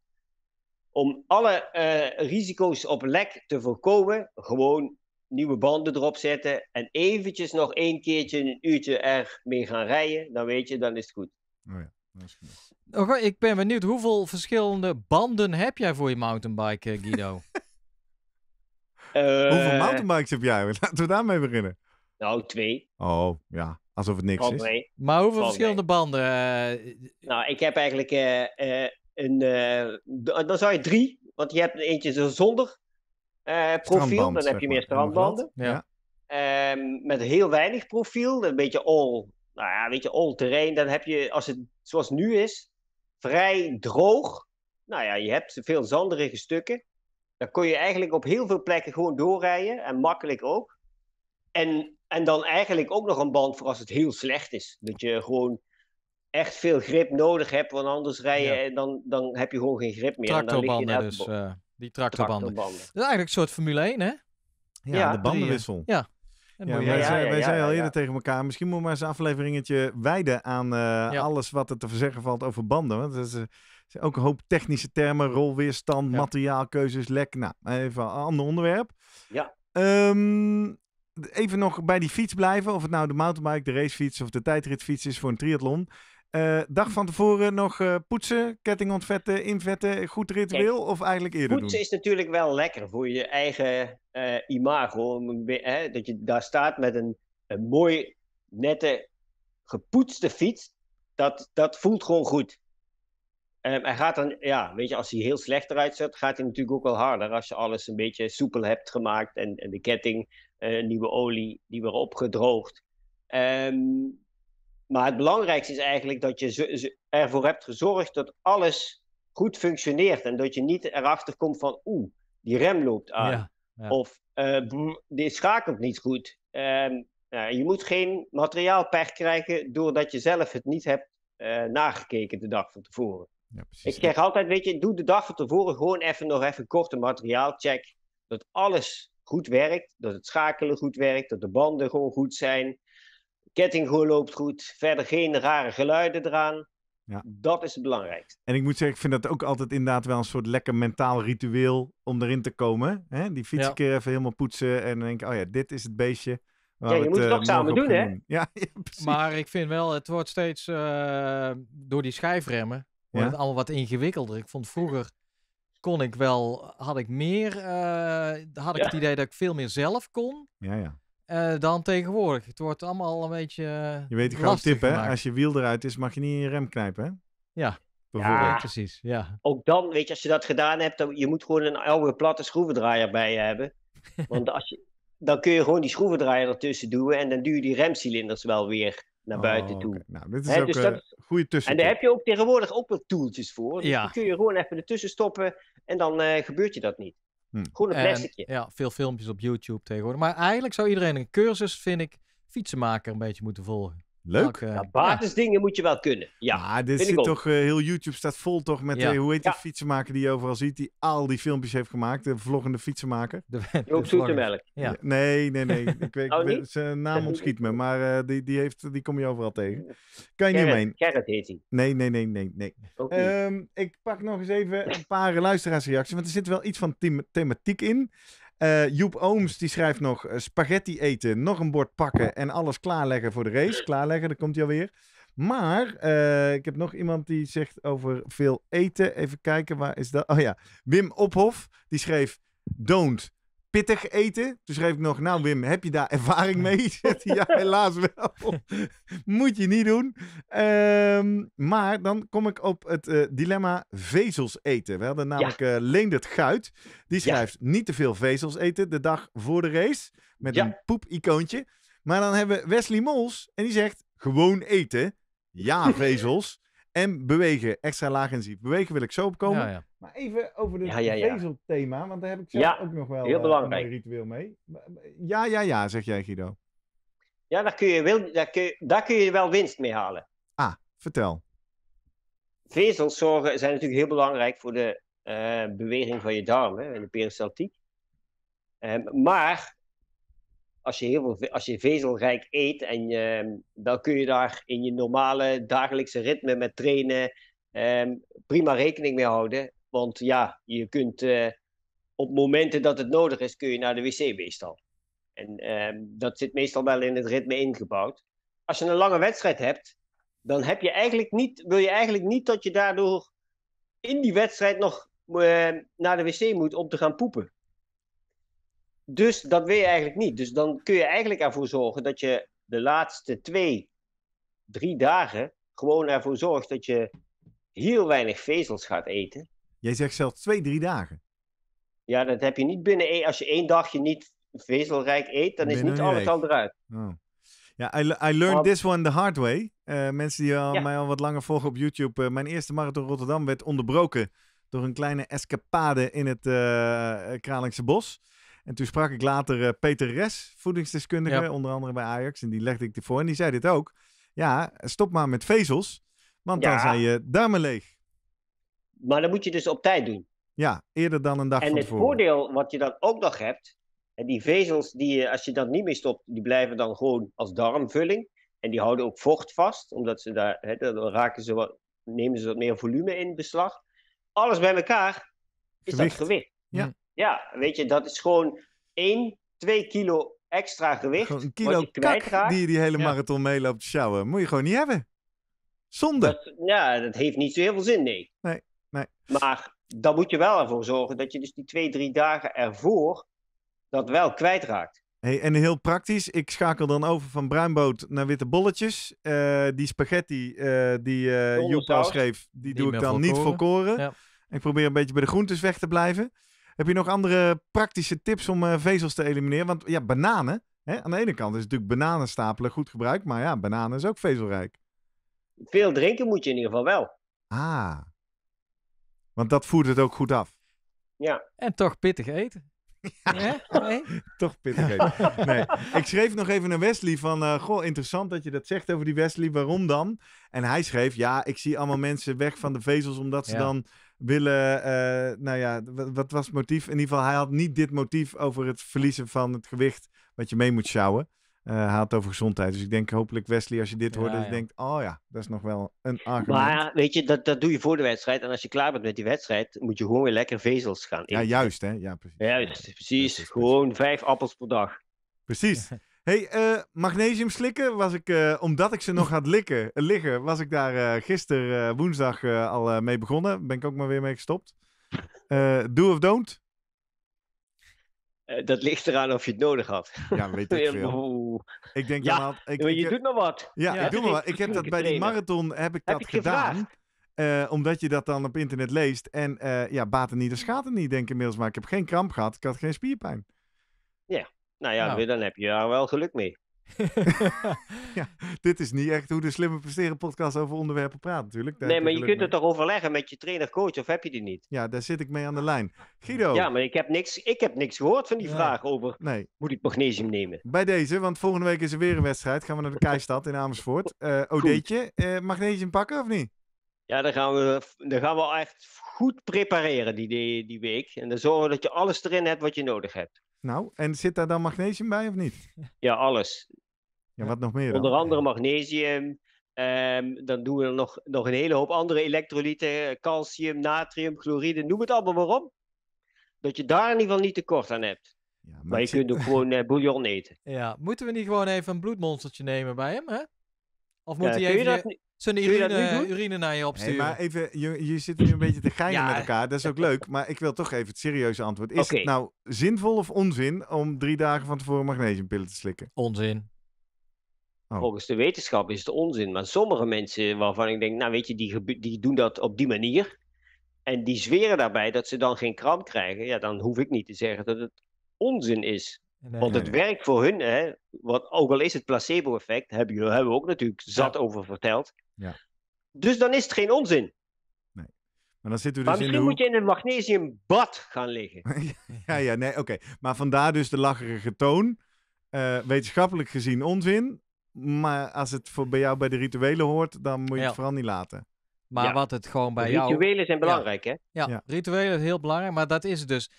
Om alle eh, risico's op lek te voorkomen, gewoon nieuwe banden erop zetten en eventjes nog één keertje een uurtje er mee gaan rijden, dan weet je, dan is het goed. Oh ja, dat is ik ben benieuwd, hoeveel verschillende banden heb jij voor je mountainbike, eh, Guido? Eh, hoeveel mountainbikes heb jij? Laten we daarmee beginnen. Nou, twee. Oh, ja. Alsof het niks is. Maar hoeveel verschillende banden? Eh, nou, ik heb eigenlijk eh, eh, een. dan zou je drie, want je hebt eentje zonder profiel. Dan heb je meer strandbanden. Ja. Ehm, met heel weinig profiel, een beetje all. Nou ja, weet je, all terrein. Dan heb je, als het zoals nu is, vrij droog. Nou ja, je hebt veel zanderige stukken. Dan kun je eigenlijk op heel veel plekken gewoon doorrijden en makkelijk ook. En en dan eigenlijk ook nog een band voor als het heel slecht is. Dat je gewoon echt veel grip nodig hebt, want anders rij je, dan, dan heb je gewoon geen grip meer. Tractorbanden dus, eh, die tractorbanden. Dat is eigenlijk een soort Formule 1, hè? Ja, de eh, bandenwissel. Ja. ja wij, zijn al eerder tegen elkaar, misschien moet we maar eens een afleveringetje wijden aan eh, alles wat er te verzeggen valt over banden. Want dat is, ook een hoop technische termen, rolweerstand, materiaalkeuzes, lek. Nou, even een ander onderwerp. Ja. Um, even nog bij die fiets blijven. Of het nou de mountainbike, de racefiets of de tijdritfiets is voor een triathlon. Eh, dag van tevoren nog eh, poetsen, ketting ontvetten, invetten, goed ritueel of eigenlijk eerder poetsen is natuurlijk wel lekker voor je eigen uh, imago. Hè, dat je daar staat met een, een mooi, nette, gepoetste fiets. Dat, dat voelt gewoon goed. hij gaat dan, ja, weet je, als hij heel slecht eruit zet, gaat hij natuurlijk ook wel harder. Als je alles een beetje soepel hebt gemaakt en, en de ketting eh, nieuwe olie die weer opgedroogd. Um, maar het belangrijkste is eigenlijk dat je ervoor hebt gezorgd dat alles goed functioneert. En dat je niet erachter komt van, oeh, die rem loopt aan. Of uh, eh, die schakelt niet goed. Ehm, nou, je moet geen materiaalpech krijgen doordat je zelf het niet hebt eh, nagekeken de dag van tevoren. Ja, ik zeg altijd, weet je, doe de dag van tevoren gewoon even nog even kort een materiaalcheck. Dat alles goed werkt, dat het schakelen goed werkt, dat de banden gewoon goed zijn, ketting gewoon loopt goed, verder geen rare geluiden eraan. Ja. Dat is het belangrijkste. En ik moet zeggen, ik vind dat ook altijd inderdaad wel een soort lekker mentaal ritueel om erin te komen. Hè? Die fiets keer even helemaal poetsen en denk oh ja, dit is het beestje. Ja, je moet het, eh, samen doen, hè? Ja, precies. Maar ik vind wel, het wordt steeds eh, door die schijfremmen, wordt het allemaal wat ingewikkelder. Ik vond vroeger kon ik wel, had ik meer, eh, had ik het idee dat ik veel meer zelf kon. Ja, ja. Eh, dan tegenwoordig. Het wordt allemaal een beetje. Eh, je weet een tip, hè? Als je wiel eruit is, mag je niet in je rem knijpen, Ja. Bijvoorbeeld. precies. Ja. Ook dan, weet je, als je dat gedaan hebt, dan, je moet gewoon een oude platte schroevendraaier bij je hebben. Want als je, dan kun je gewoon die schroevendraaier ertussen doen en dan duw je die remcilinders wel weer naar buiten oh, toe. Okay. Nou, dit is ook dus een goede tussen. En daar heb je ook tegenwoordig ook wel toeltjes voor. Dus die kun je gewoon even ertussen stoppen en dan eh, gebeurt je dat niet. Hm. Gewoon een plasticje. ja, veel filmpjes op YouTube tegenwoordig. Maar eigenlijk zou iedereen een cursus, vind ik, fietsenmaker een beetje moeten volgen. Leuk. Ja, basisdingen moet je wel kunnen. Ja, dit zit toch, eh, heel YouTube staat vol toch met, eh, hoe heet die fietsenmaker die je overal ziet, die al die filmpjes heeft gemaakt, de vloggende fietsenmaker. De, Joop Zoetemelk. Ja. Nee, nee, nee. ik weet, oh, zijn naam ontschiet me, maar eh, die, die, heeft, die kom je overal tegen. Kan je Gerrit, niet mee? Gerrit heet hij. Nee, nee, nee, nee. nee. Ehm, ik pak nog eens even een paar luisteraarsreacties, want er zit wel iets van thematiek in. Eh, Joep Ooms die schrijft nog eh, spaghetti eten, nog een bord pakken en alles klaarleggen voor de race. Klaarleggen, Dan komt hij alweer. Maar eh, ik heb nog iemand die zegt over veel eten. Even kijken, waar is dat? Oh ja, Wim Ophof die schreef: Don't pittig eten. Toen schreef ik nog, nou Wim, heb je daar ervaring mee? hij, ja, helaas wel. Moet je niet doen. Ehm, maar dan kom ik op het eh, dilemma vezels eten. We hadden namelijk ja. Eh, Leendert Guit. Die schrijft, niet te veel vezels eten de dag voor de race. Met een poep-icoontje. Maar dan hebben we Wesley Mols en die zegt, gewoon eten. Ja, vezels en bewegen. Extra laag zien. Bewegen wil ik zo opkomen. Maar even over het vezelthema, want daar heb ik zelf ook nog wel eh, belangrijk. een ritueel mee. Ja, ja, ja, zeg jij Guido. Ja, daar kun, je wel, kun je, kun je wel winst mee halen. Ah, vertel. Vezels zorgen, zijn natuurlijk heel belangrijk voor de eh, beweging van je darmen en de peristaltiek. Ehm, maar als je, heel veel, als je vezelrijk eet en je, ehm, dan kun je daar in je normale dagelijkse ritme met trainen ehm, prima rekening mee houden. Want ja, je kunt eh, op momenten dat het nodig is, kun je naar de wc meestal. En ehm, dat zit meestal wel in het ritme ingebouwd. Als je een lange wedstrijd hebt, dan heb je eigenlijk niet, wil je eigenlijk niet dat je daardoor in die wedstrijd nog eh, naar de wc moet om te gaan poepen. Dus dat wil je eigenlijk niet. Dus dan kun je eigenlijk ervoor zorgen dat je de laatste twee, drie dagen gewoon ervoor zorgt dat je heel weinig vezels gaat eten. Jij zegt zelfs twee, drie dagen. Ja, dat heb je niet binnen. Als je één dagje niet vezelrijk eet, dan is niet alles al eruit. Oh. Ja, I, I learned this one the hard way. Uh, mensen die al, mij al wat langer volgen op YouTube. Eh, mijn eerste marathon Rotterdam werd onderbroken door een kleine escapade in het eh, Kralingse bos. En toen sprak ik later eh, Peter Res, voedingsdeskundige, onder andere bij Ajax. En die legde ik ervoor. En die zei dit ook. Ja, stop maar met vezels, want dan zijn je darmen leeg. Maar dan moet je dus op tijd doen. Ja, eerder dan een dag en En het voordeel wat je dan ook nog hebt, die vezels, die, als je dat niet meer stopt, die blijven dan gewoon als darmvulling. En die houden ook vocht vast, omdat ze daar, dan raken ze wat, nemen ze wat meer volume in beslag. Alles bij elkaar is dat gewicht. Ja. Mm. Ja, weet je, dat is gewoon 1, 2 kilo extra gewicht. Gewoon een kilo je die je die hele marathon ja. meeloopt sjouwen. Moet je gewoon niet hebben. Zonde. Dat, ja, dat heeft niet zo heel veel zin, nee. Nee, nee. Maar dan moet je wel ervoor zorgen dat je dus die twee, drie dagen ervoor dat wel kwijtraakt. Hey, en heel praktisch, ik schakel dan over van bruinboot naar witte bolletjes. Eh, die spaghetti eh, die uh, Joep al schreef, die, doe ik dan niet volkoren. Ik probeer een beetje bij de groentes weg te blijven. Heb je nog andere praktische tips om eh, vezels te elimineren? Want ja, bananen. Hè? Aan de ene kant is natuurlijk bananenstapelen goed gebruikt. Maar ja, bananen is ook vezelrijk. Veel drinken moet je in ieder geval wel. Ah. Want dat voert het ook goed af. Ja. En toch pittig eten. Nee? Toch pittig eten. Nee. Ik schreef nog even naar Wesley van... Uh, goh, interessant dat je dat zegt over die Wesley. Waarom dan? En hij schreef... Ja, ik zie allemaal mensen weg van de vezels... omdat ze dan willen. Eh, nou ja, wat, was het motief? In ieder geval, hij had niet dit motief over het verliezen van het gewicht wat je mee moet sjouwen. Uh, hij had het over gezondheid. Dus ik denk hopelijk, Wesley, als je dit hoort, dat je denkt: oh ja, dat is nog wel een argument. Maar weet je, dat, dat doe je voor de wedstrijd. En als je klaar bent met die wedstrijd, moet je gewoon weer lekker vezels gaan eten. Ja, juist, hè? Ja, precies. Juist, precies. precies. Gewoon vijf appels per dag. Precies. hey, eh, magnesium slikken was ik, eh, omdat ik ze nog had likken, liggen, was ik daar eh, gisteren woensdag al mee begonnen. Ben ik ook maar weer mee gestopt. do of don't? dat ligt eraan of je het nodig had. Ja, weet ik veel. Ik denk, ja, ik, je doet nog wat. Ja, ik doe nog wat. Ik heb dat bij die marathon heb ik dat gedaan. omdat je dat dan op internet leest. En uh, ja, baten niet, schaadt schaten niet, denk ik inmiddels. Maar ik heb geen kramp gehad. Ik had geen spierpijn. Ja. Nou ja, nou. dan heb je daar wel geluk mee. ja, dit is niet echt hoe de Slimme Presteren podcast over onderwerpen praat natuurlijk. nee, maar je kunt het toch overleggen met je trainer, coach of heb je die niet? Ja, daar zit ik mee aan de lijn. Guido. Ja, maar ik heb niks, ik heb niks gehoord van die vraag over nee. moet ik magnesium nemen? Bij deze, want volgende week is er weer een wedstrijd. Gaan we naar de Keistad in Amersfoort. Uh, Odeetje, uh, magnesium pakken of niet? Ja, dan gaan, we, dan gaan we echt goed prepareren die, die, die week. En dan zorgen we dat je alles erin hebt wat je nodig hebt. Nou, en zit daar dan magnesium bij of niet? Ja, alles. Ja, wat nog meer? Onder andere magnesium. Ehm, dan doen we er nog, nog een hele hoop andere elektrolyten, eh, calcium, natrium, chloride, noem het allemaal maar op. Dat je daar in ieder geval niet tekort aan hebt. Ja, maar, je kunt ook gewoon eh, bouillon eten. Ja, moeten we niet gewoon even een bloedmonstertje nemen bij hem, hè? Of moet ja, hij even... Je dat... Zo'n urine, urine naar je opsturen. Nee, maar even, je, je zit nu een beetje te geinen met elkaar. Dat is ook leuk. Maar ik wil toch even het serieuze antwoord. Is het nou zinvol of onzin om drie dagen van tevoren magnesiumpillen te slikken? Onzin. Oh. Volgens de wetenschap is het onzin. Maar sommige mensen waarvan ik denk, nou weet je, die, die doen dat op die manier. En die zweren daarbij dat ze dan geen kramp krijgen. Ja, dan hoef ik niet te zeggen dat het onzin is. Want het werkt voor hun, hè, wat, ook al is het placebo-effect, hebben, hebben we ook natuurlijk zat over verteld. Ja. Dus dan is het geen onzin. Nee. Maar, dan zit u dus maar misschien in moet je in een magnesiumbad gaan liggen. ja, ja, nee, oké. Maar vandaar dus de lacherige toon. Eh, wetenschappelijk gezien onzin. Maar als het voor, bij jou bij de rituelen hoort, dan moet je het vooral niet laten. Maar wat het gewoon bij rituelen jou... Rituelen zijn belangrijk, hè? Ja, rituelen zijn heel belangrijk. Maar dat is dus...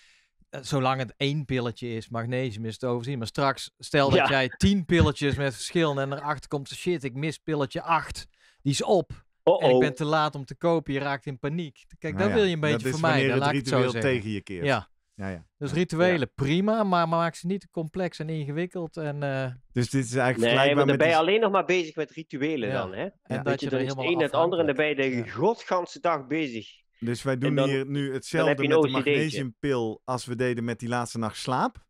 Eh, zolang het één pilletje is, magnesium is het overzien. Maar straks, stel dat jij tien pilletjes met verschillen en erachter komt... Shit, ik mis pilletje acht. Die is op. En ik ben te laat om te kopen. Je raakt in paniek. Kijk, nou, dat wil je een beetje voor mij. Dan laat wanneer het ritueel tegen je keert. Ja. Ja, ja. Dus rituelen, prima, maar maak ze niet te complex en ingewikkeld. En, eh, Dus dit is eigenlijk nee, vergelijkbaar dan met ben je alleen nog maar bezig met rituelen dan, hè? En dat, je, er, helemaal het een het andere en dan ben je de godganse dag bezig. Dus wij doen hier nu hetzelfde met de magnesiumpil als we deden met die laatste nacht slaap.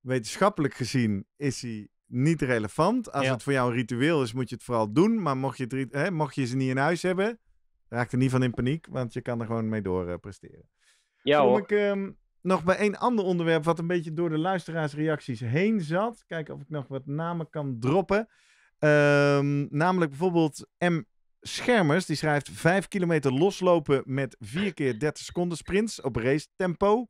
Wetenschappelijk gezien is hij niet relevant. Als het voor jou een ritueel is, moet je het vooral doen. Maar mocht je, hè, mocht je ze niet in huis hebben, raak er niet van in paniek, want je kan er gewoon mee door eh, presteren. Ja Kom ik ehm, nog bij één ander onderwerp, wat een beetje door de luisteraarsreacties heen zat. Kijken of ik nog wat namen kan droppen. Ehm, namelijk bijvoorbeeld M. Schermers, die schrijft 5 kilometer loslopen met 4 keer 30 seconden sprints op race tempo.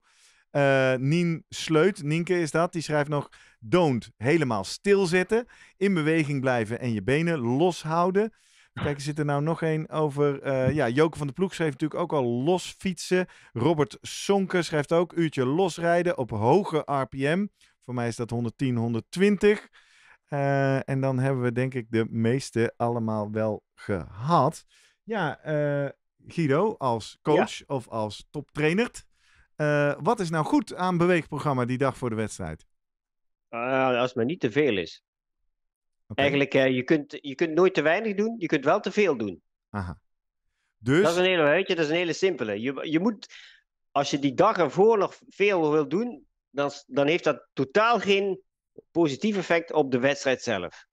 Uh, Nien Sleut, Nienke is dat, die schrijft nog don't helemaal stilzetten. In beweging blijven en je benen loshouden. Kijk, er zit er nou nog één over. Uh, ja, Joke van de Ploeg schreef natuurlijk ook al los fietsen. Robert Sonke schrijft ook uurtje losrijden op hoge RPM. Voor mij is dat 110, 120. Eh, en dan hebben we denk ik de meeste allemaal wel gehad. Ja, uh, Guido, als coach of als toptrainer. wat is nou goed aan beweegprogramma die dag voor de wedstrijd? Ah, als het maar niet te veel is. Eigenlijk, eh, je, kunt, je kunt nooit te weinig doen, je kunt wel te veel doen. Aha. Dus... Dat is dus een hele dat is een hele simpele. Je, je moet, als je die dag ervoor nog veel wil doen, dan, dan heeft dat totaal geen positief effect op de wedstrijd zelf.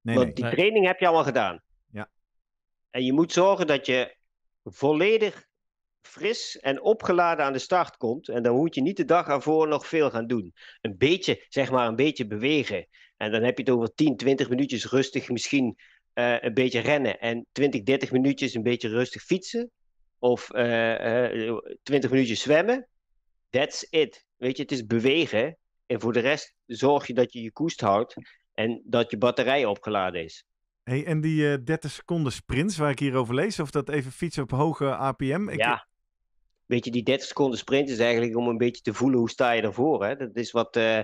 Nee, Want die training heb je allemaal gedaan. Ja. En je moet zorgen dat je volledig fris en opgeladen aan de start komt. En dan moet je niet de dag ervoor nog veel gaan doen. Een beetje, zeg maar, een beetje bewegen. En dan heb je het over 10, 20 minuutjes rustig misschien eh, een beetje rennen. En 20, 30 minuutjes een beetje rustig fietsen. Of uh, eh, 20 eh, minuutjes zwemmen. That's it. Weet je, het is bewegen. En voor de rest zorg je dat je je koest houdt. En dat je batterij opgeladen is. Hey, en die uh, 30 seconden sprints waar ik hier over lees, of dat even fietsen op hoge APM. Ik, ja weet die 30 seconden sprint is eigenlijk om een beetje te voelen hoe sta je ervoor. Hè? Dat is wat, uh,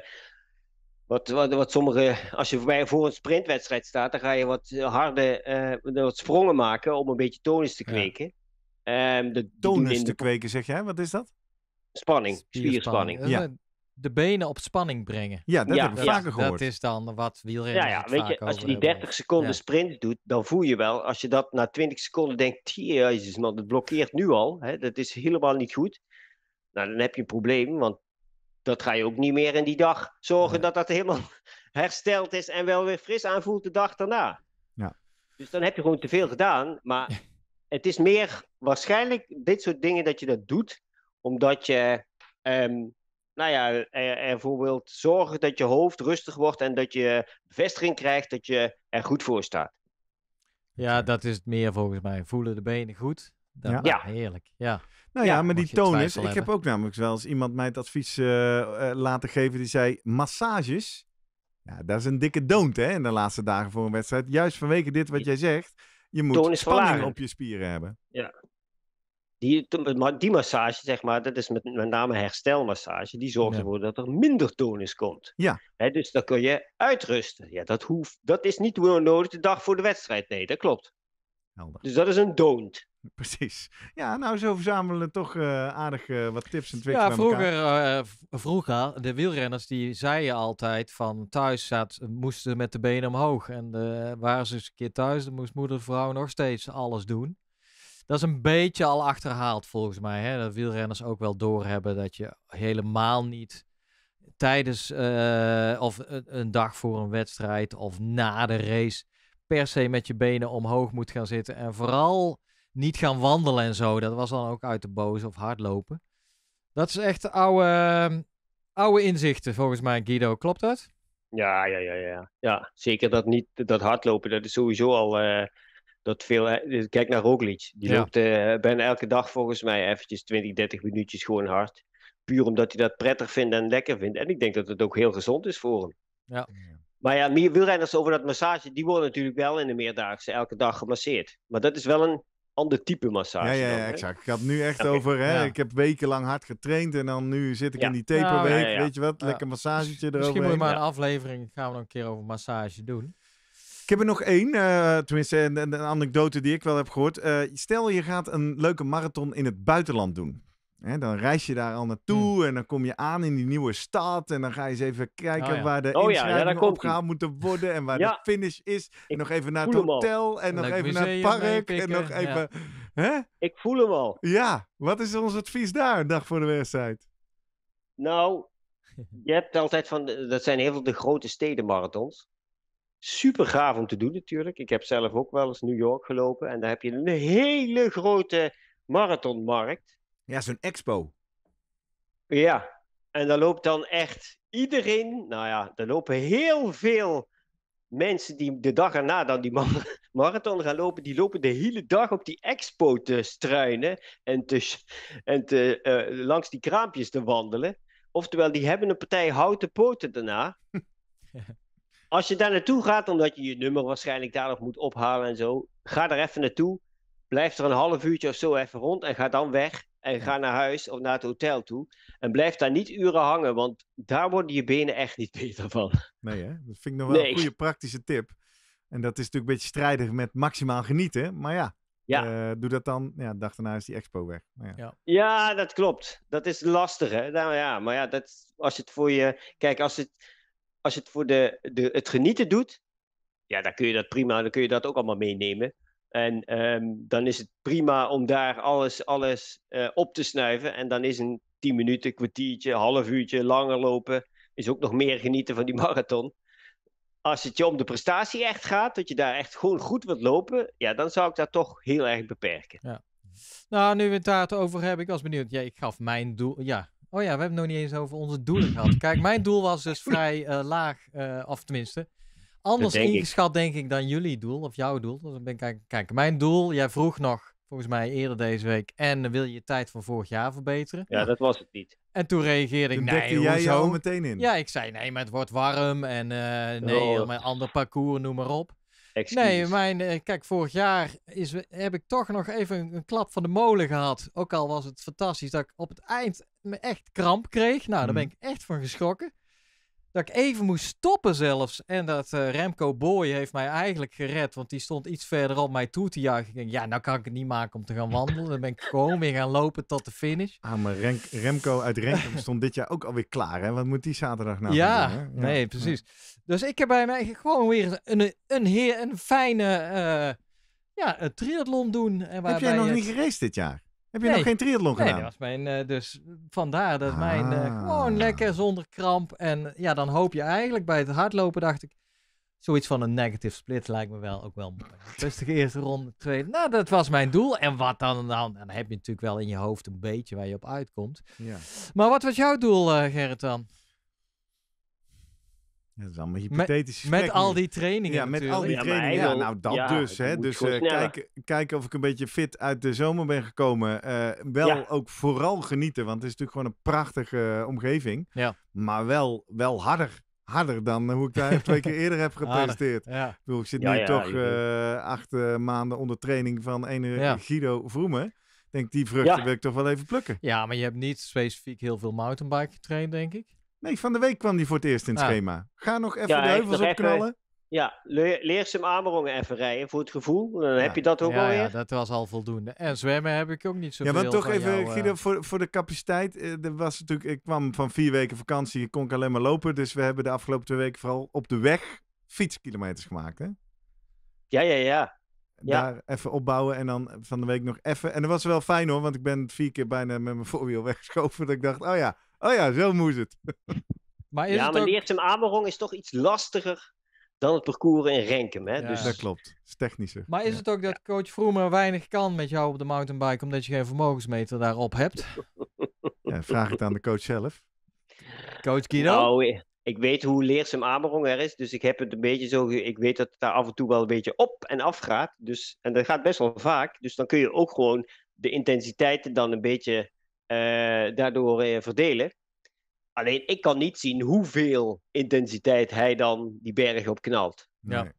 wat, wat, wat sommige, als je bij, voor een sprintwedstrijd staat, dan ga je wat harde, eh, wat sprongen maken om een beetje tonus te kweken. Ehm, de, tonus te kweken, zeg jij? Wat is dat? Spanning, spierspanning. spierspanning. Ja de benen op spanning brengen. Ja, dat heb ik vaker gehoord. Dat is dan wat wielrenners Ja, ja weet je, als je die 30 seconden sprint doet, dan voel je wel, als je dat na 20 seconden denkt, jezus man, dat blokkeert nu al, hè, dat is helemaal niet goed. Nou, dan heb je een probleem, want dat ga je ook niet meer in die dag zorgen dat dat helemaal hersteld is en wel weer fris aanvoelt de dag daarna. Ja. Dus dan heb je gewoon te veel gedaan, maar het is meer waarschijnlijk dit soort dingen dat je dat doet, omdat je ehm, nou ja, eh, eh, bijvoorbeeld zorgen dat je hoofd rustig wordt en dat je bevestiging krijgt dat je er goed voor staat. Ja, dat is het meer volgens mij. Voelen de benen goed. ja. Ah, heerlijk. Ja. Nou ja, maar die tonus, Ik heb ook namelijk wel eens iemand mij het advies eh, laten geven. Die zei: massages. Ja, dat is een dikke don't hè, in de laatste dagen voor een wedstrijd. Juist vanwege dit wat jij zegt. Je moet spanning op je spieren hebben. Ja. Die, die massage, zeg maar, dat is met, met name herstelmassage, die zorgt ervoor dat er minder tonus komt. Ja. dus dan kun je uitrusten. Ja, dat, hoeft, dat is niet nodig de dag voor de wedstrijd. Nee, dat klopt. Helder. Dus dat is een don't. Precies. Ja, nou, zo verzamelen we toch eh, aardig eh, wat tips en tricks. Ja, vroeger, eh, vroeger, de wielrenners die zeiden altijd van thuis zat, moesten met de benen omhoog. En waren ze eens een keer thuis, dan moest moeder vrouw nog steeds alles doen dat is een beetje al achterhaald volgens mij. Hè? Dat wielrenners ook wel doorhebben dat je helemaal niet tijdens eh, of een, dag voor een wedstrijd of na de race per se met je benen omhoog moet gaan zitten. En vooral niet gaan wandelen en zo. Dat was dan ook uit de boze of hardlopen. Dat is echt oude, oude inzichten volgens mij, Guido. Klopt dat? Ja, ja, ja, ja. ja zeker dat, niet, dat hardlopen, dat is sowieso al... Eh, dat veel, dus kijk naar Roglic, die loopt eh, bijna elke dag volgens mij eventjes 20, 30 minuutjes gewoon hard. Puur omdat hij dat prettig vindt en lekker vindt. En ik denk dat het ook heel gezond is voor hem. Ja. Maar ja, wielrenners over dat massage, die worden natuurlijk wel in de meerdaagse elke dag gemasseerd. Maar dat is wel een ander type massage. Ja, ja, ja exact. Ik had nu echt over, hè, ik heb wekenlang hard getraind en dan nu zit ik in die taperweek, weet je wat, lekker massagetje erover. Misschien moet je maar een aflevering, gaan we dan een keer over massage doen. Ik heb er nog één, eh, tenminste een, anekdote die ik wel heb gehoord. Eh, stel je gaat een leuke marathon in het buitenland doen. Hè, dan reis je daar al naartoe hmm. en dan kom je aan in die nieuwe stad. En dan ga je eens even kijken oh waar de oh, inschrijvingen opgehaald moeten worden. En waar de finish is. En nog even naar het hotel. En nog even naar het park. En nog even... Hè? Ik voel hem al. Ja, wat is ons advies daar dag voor de wedstrijd? Nou, je hebt altijd van, dat zijn heel veel de grote stedenmarathons super gaaf om te doen natuurlijk. Ik heb zelf ook wel eens New York gelopen en daar heb je een hele grote marathonmarkt. Ja, zo'n expo. Ja, en daar loopt dan echt iedereen, nou ja, daar lopen heel veel mensen die de dag erna dan die marathon gaan lopen, die lopen de hele dag op die expo te struinen en, te, en te, eh, langs die kraampjes te wandelen. Oftewel, die hebben een partij houten poten daarna. Als je daar naartoe gaat, omdat je je nummer waarschijnlijk daar nog moet ophalen en zo, ga er even naartoe. Blijf er een half uurtje of zo even rond en ga dan weg. En ga naar huis of naar het hotel toe. En blijf daar niet uren hangen, want daar worden je benen echt niet beter van. Nee, hè? dat vind ik nog wel een goede praktische tip. En dat is natuurlijk een beetje strijdig met maximaal genieten. Maar ja, eh, doe dat dan. Ja, dag daarna is die expo weg. Ja. ja. ja. dat klopt. Dat is lastig, hè? Nou ja, maar ja, dat, als het voor je. Kijk, als het als je het voor de, de, het genieten doet, ja, dan kun je dat prima, dan kun je dat ook allemaal meenemen. En ehm, dan is het prima om daar alles, alles eh, op te snuiven. En dan is een tien minuten, kwartiertje, half uurtje langer lopen, is ook nog meer genieten van die marathon. Als het je om de prestatie echt gaat, dat je daar echt gewoon goed wilt lopen, ja, dan zou ik dat toch heel erg beperken. Ja. Nou, nu we het daar over hebben, ik was benieuwd. Ja, ik gaf mijn doel, ja, Oh ja, we hebben het nog niet eens over onze doelen gehad. Kijk, mijn doel was dus vrij eh, laag, eh, of tenminste, anders ingeschat denk ik dan jullie doel of jouw doel. Dus dan ben kijk, kijk, mijn doel, jij vroeg nog, volgens mij eerder deze week, en wil je je tijd van vorig jaar verbeteren? Ja, dat was het niet. En toen reageerde ik, nee, hoezo? jij zo meteen in. Ja, ik zei, nee, maar het wordt warm en eh, nee, oh. mijn ander parcours, noem maar op. Nee, mijn, eh, kijk, vorig jaar is, heb ik toch nog even een, klap van de molen gehad. Ook al was het fantastisch dat ik op het eind me echt kramp kreeg. Nou, daar mhm. ben ik echt van geschrokken dat ik even moest stoppen zelfs. En dat eh, Remco Boy heeft mij eigenlijk gered, want die stond iets verder op mij toe te juichen. Ik denk, ja, nou kan ik het niet maken om te gaan wandelen. Dan ben ik gewoon weer gaan lopen tot de finish. Ah, maar Renk, Remco uit Renkum stond dit jaar ook alweer klaar, hè? Wat moet die zaterdag nou ja, doen, ja, nee, precies. Dus ik heb bij mij gewoon weer een, een, heer, een fijne eh, ja, een triathlon doen. En heb jij nog niet gereisd dit jaar? Heb je nog geen triathlon gedaan? Nee, dat was mijn, eh, dus vandaar dat mijn eh, ah. gewoon lekker zonder kramp. En ja, dan hoop je eigenlijk bij het hardlopen, dacht ik, zoiets van een negative split lijkt me wel ook wel mooi. Rustige eerste ronde, tweede. Nou, dat was mijn doel. En wat dan? Dan, dan heb je natuurlijk wel in je hoofd een beetje waar je op uitkomt. Ja. Maar wat was jouw doel, eh, Gerrit, dan? Ja, dat is hypothetisch. Met, met al die trainingen. Ja, met al die trainingen. Ja, nou, dat dus. Hè. Dus uh, kijken, of ik een beetje fit uit de zomer ben gekomen. Eh, wel ook vooral genieten, want het is natuurlijk gewoon een prachtige eh, omgeving. Ja. Maar wel, wel harder. Harder dan hoe ik daar twee keer eerder heb gepresteerd. Ja. Ik, bedoel, ik zit nu toch acht maanden onder training van ene Guido Vroemen denk, die vruchten wil ik toch wel even plukken. Ja, maar je hebt niet specifiek heel veel mountainbike getraind, denk ik. Nee, van de week kwam die voor het eerst in het ah. schema. Ga nog even de heuvels opknallen. Even, ja, leer, ze hem even rijden voor het gevoel. Dan heb je dat ook al alweer. Ja, dat was al voldoende. En zwemmen heb ik ook niet zoveel Ja, want toch even, jou, Guido, eh. voor, voor de capaciteit. Eh, er was natuurlijk, ik kwam van vier weken vakantie, ik alleen maar lopen. Dus we hebben de afgelopen twee weken vooral op de weg fietskilometers gemaakt, hè? Ja, ja, ja. Ja. Daar even opbouwen en dan van de week nog even. En dat was wel fijn hoor, want ik ben vier keer bijna met mijn voorwiel weggeschoven. Dat ik dacht, oh ja, Oh ja, zo moest het. Maar is ja, maar ook... Leertem is toch iets lastiger dan het parcours in Renken. Hè? Ja. Dus- dat klopt, het is technischer. Maar is het ook dat coach Vroemer weinig kan met jou op de mountainbike, omdat je geen vermogensmeter daarop hebt? Ja, vraag het aan de coach zelf. Coach Guido? Nou, ik weet hoe leerseem Amerong er is, dus ik heb het een beetje zo... Ik weet dat het daar af en toe wel een beetje op en af gaat. Dus, en dat gaat best wel vaak. Dus dan kun je ook gewoon de intensiteiten dan een beetje eh, daardoor eh, verdelen. Alleen ik kan niet zien hoeveel intensiteit hij dan die berg op knalt. Ja.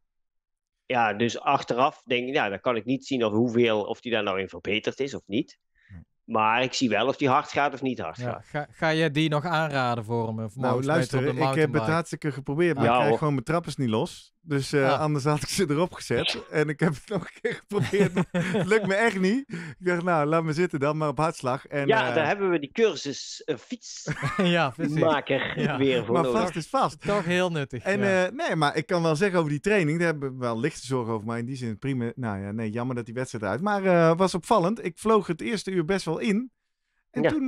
Ja, dus achteraf denk ik, ja, dan kan ik niet zien of hoeveel, of die daar nou in verbeterd is of niet. Hm. Maar ik zie wel of die hard gaat of niet hard ja, gaat. Ga, ga jij die nog aanraden voor me? nou, luister, ik heb het hartstikke geprobeerd, maar ik krijg gewoon mijn trappers niet los. Dus eh, ah. anders had ik ze erop gezet. En ik heb het nog een keer geprobeerd. het lukt me echt niet. Ik dacht, nou, laat me zitten dan, maar op hartslag. En, ja, eh, daar hebben we die cursus uh, fietsmaker weer voor Maar nodig. vast is vast. Toch heel nuttig. En nee, maar ik kan wel zeggen over die training. Daar hebben we wel lichte zorgen over. Maar in die zin, prima. Nou ja, nee, jammer dat die wedstrijd uit. Maar was opvallend. Ik vloog het eerste uur best wel in. En toen,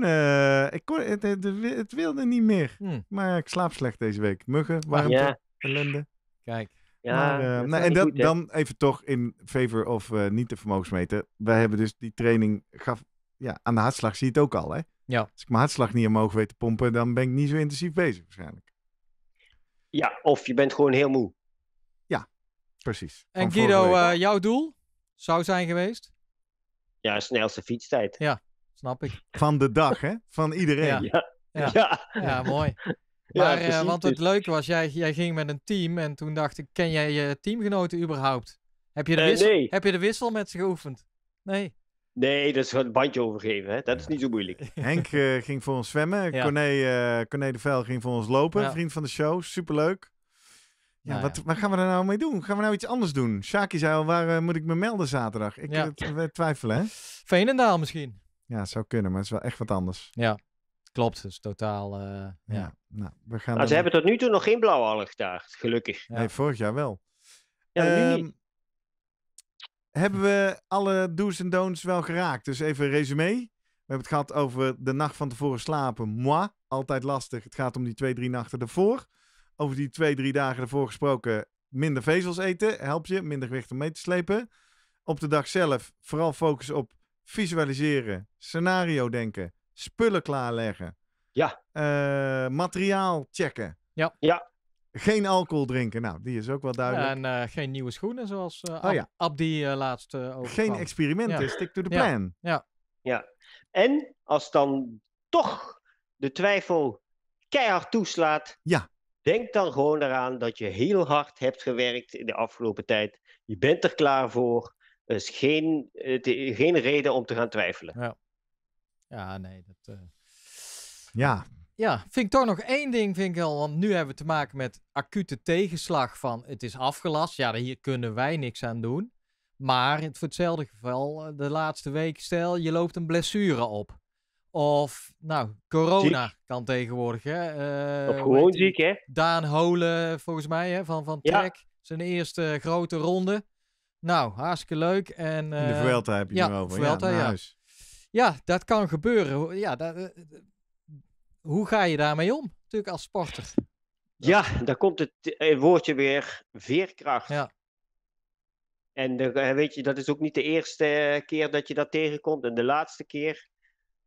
ik kon, het, het, wilde niet meer. Hmm. Maar ik slaap slecht deze week. Muggen, warmte, ja. ellende. Kijk. Ja, nou, en dan even toch in favor of eh, niet de vermogensmeter. Wij hebben dus die training gaf. Ja, aan de hartslag zie je het ook al, hè? Ja. Als ik mijn hartslag niet omhoog weet te pompen, dan ben ik niet zo intensief bezig waarschijnlijk. Ja, of je bent gewoon heel moe. Ja, precies. En Guido, eh, jouw doel zou zijn geweest? Ja, snelste fietstijd. Ja, snap ik. Van de dag, hè? Van iedereen. Ja, ja. ja. ja mooi maar, ja, eh, want het leuke was, jij, jij ging met een team en toen dacht ik, ken jij je teamgenoten überhaupt? Heb je de, eh, wissel, heb je de wissel met ze geoefend? Nee. Nee, dat is gewoon een bandje overgeven. Hè? Dat is niet zo moeilijk. Henk eh, ging voor ons zwemmen. Ja. de Vel ging voor ons lopen. Vriend van de show. Superleuk. Ja, nou wat, gaan we daar nou mee doen? Gaan we nou iets anders doen? Shaki zei al, waar moet ik me melden zaterdag? Ik twijfel, hè? Veenendaal misschien. Ja, zou kunnen, maar het is wel echt wat anders. Ja. Klopt, dus totaal. Eh, ja. Nou, we gaan nou, ze hebben tot nu toe nog geen blauwe al gedaagd, gelukkig. Ja. Nee, vorig jaar wel. nu ehm, niet. Hebben we alle do's en don'ts wel geraakt? Dus even een resume. We hebben het gehad over de nacht van tevoren slapen. Moi, altijd lastig. Het gaat om die twee, drie nachten ervoor. Over die twee, drie dagen ervoor gesproken. Minder vezels eten helpt je. Minder gewicht om mee te slepen. Op de dag zelf vooral focus op visualiseren, scenario denken spullen klaarleggen. Ja. Eh, materiaal checken. Ja. ja. Geen alcohol drinken, nou, die is ook wel duidelijk. En eh, geen nieuwe schoenen, zoals eh, oh Ab oh, ja. Abdi laatst over. Geen experimenten, stick to the plan. Ja. ja. En als dan toch de twijfel keihard toeslaat, ja. denk dan gewoon eraan dat je heel hard hebt gewerkt in de afgelopen tijd. Je bent er klaar voor. Er is geen, geen reden om te gaan twijfelen. Ja. Ja, nee, dat... Eh, ja. Ja, vind ik toch nog één ding, vind ik wel. Want nu hebben we te maken met acute tegenslag van het is afgelast. Ja, hier kunnen wij niks aan doen. Maar voor hetzelfde geval, eh, de laatste week, stel je loopt een blessure op. Of, nou, corona kan tegenwoordig. Hè? Eh, of gewoon ziek, hè? Daan Holen, volgens mij, hè? van, van Trek. Zijn eerste grote ronde. Nou, hartstikke leuk. En, uh, de Vuelta heb je ja, nu over. Vuelta, ja, ja, dat kan gebeuren. Ja, eh, eh, hoe ga je daarmee om, natuurlijk als sporter? Ja, daar komt het eh, woordje weer veerkracht. Ja. En weet je, dat is ook niet de eerste keer dat je dat tegenkomt en de laatste keer.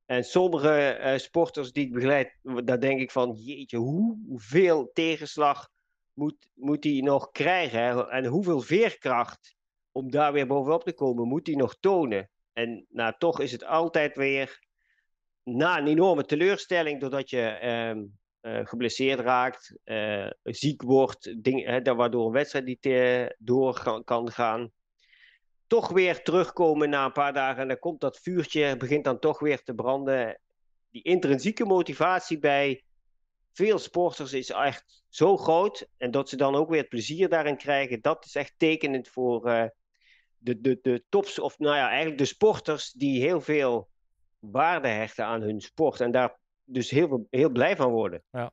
En sommige sporters die ik begeleid, daar denk ik van, jeetje, hoeveel tegenslag moet, moet die nog krijgen? En hoeveel veerkracht om daar weer bovenop te komen, moet hij nog tonen? En nou, toch is het altijd weer na een enorme teleurstelling, doordat je ehm, eh, geblesseerd raakt, eh, ziek wordt, ding, hè, waardoor een wedstrijd niet eh, door kan gaan. Toch weer terugkomen na een paar dagen en dan komt dat vuurtje, begint dan toch weer te branden. Die intrinsieke motivatie bij veel sporters is echt zo groot. En dat ze dan ook weer het plezier daarin krijgen, dat is echt tekenend voor de, de, de tops, of nou ja, eigenlijk de sporters die heel veel waarde hechten aan hun sport en daar dus heel, heel blij van worden. Ja.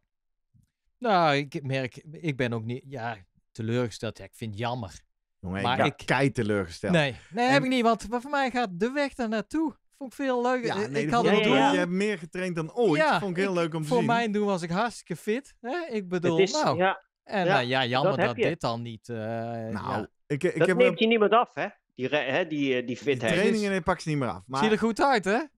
Nou, ik merk, ik ben ook niet, ja, teleurgesteld. Ja, ik vind het jammer. Jongen, maar ik ben kei teleurgesteld. Nee, nee heb ik niet, want voor mij gaat de weg daar naartoe. Vond ik veel leuker Ja, ik had doel. Je hebt meer getraind dan ooit. Ja, vond ik heel leuk om te voor zien. Voor mijn doen was ik hartstikke fit. Hè? Ik bedoel, nou. en ja, nou, ja jammer dat, dit dan niet. Eh, nou, ik, ik dat neemt je niemand af, hè? Die, hè, die, eh, die trainingen dus... pak ze niet meer af. Maar... Zie er goed uit, hè? ja.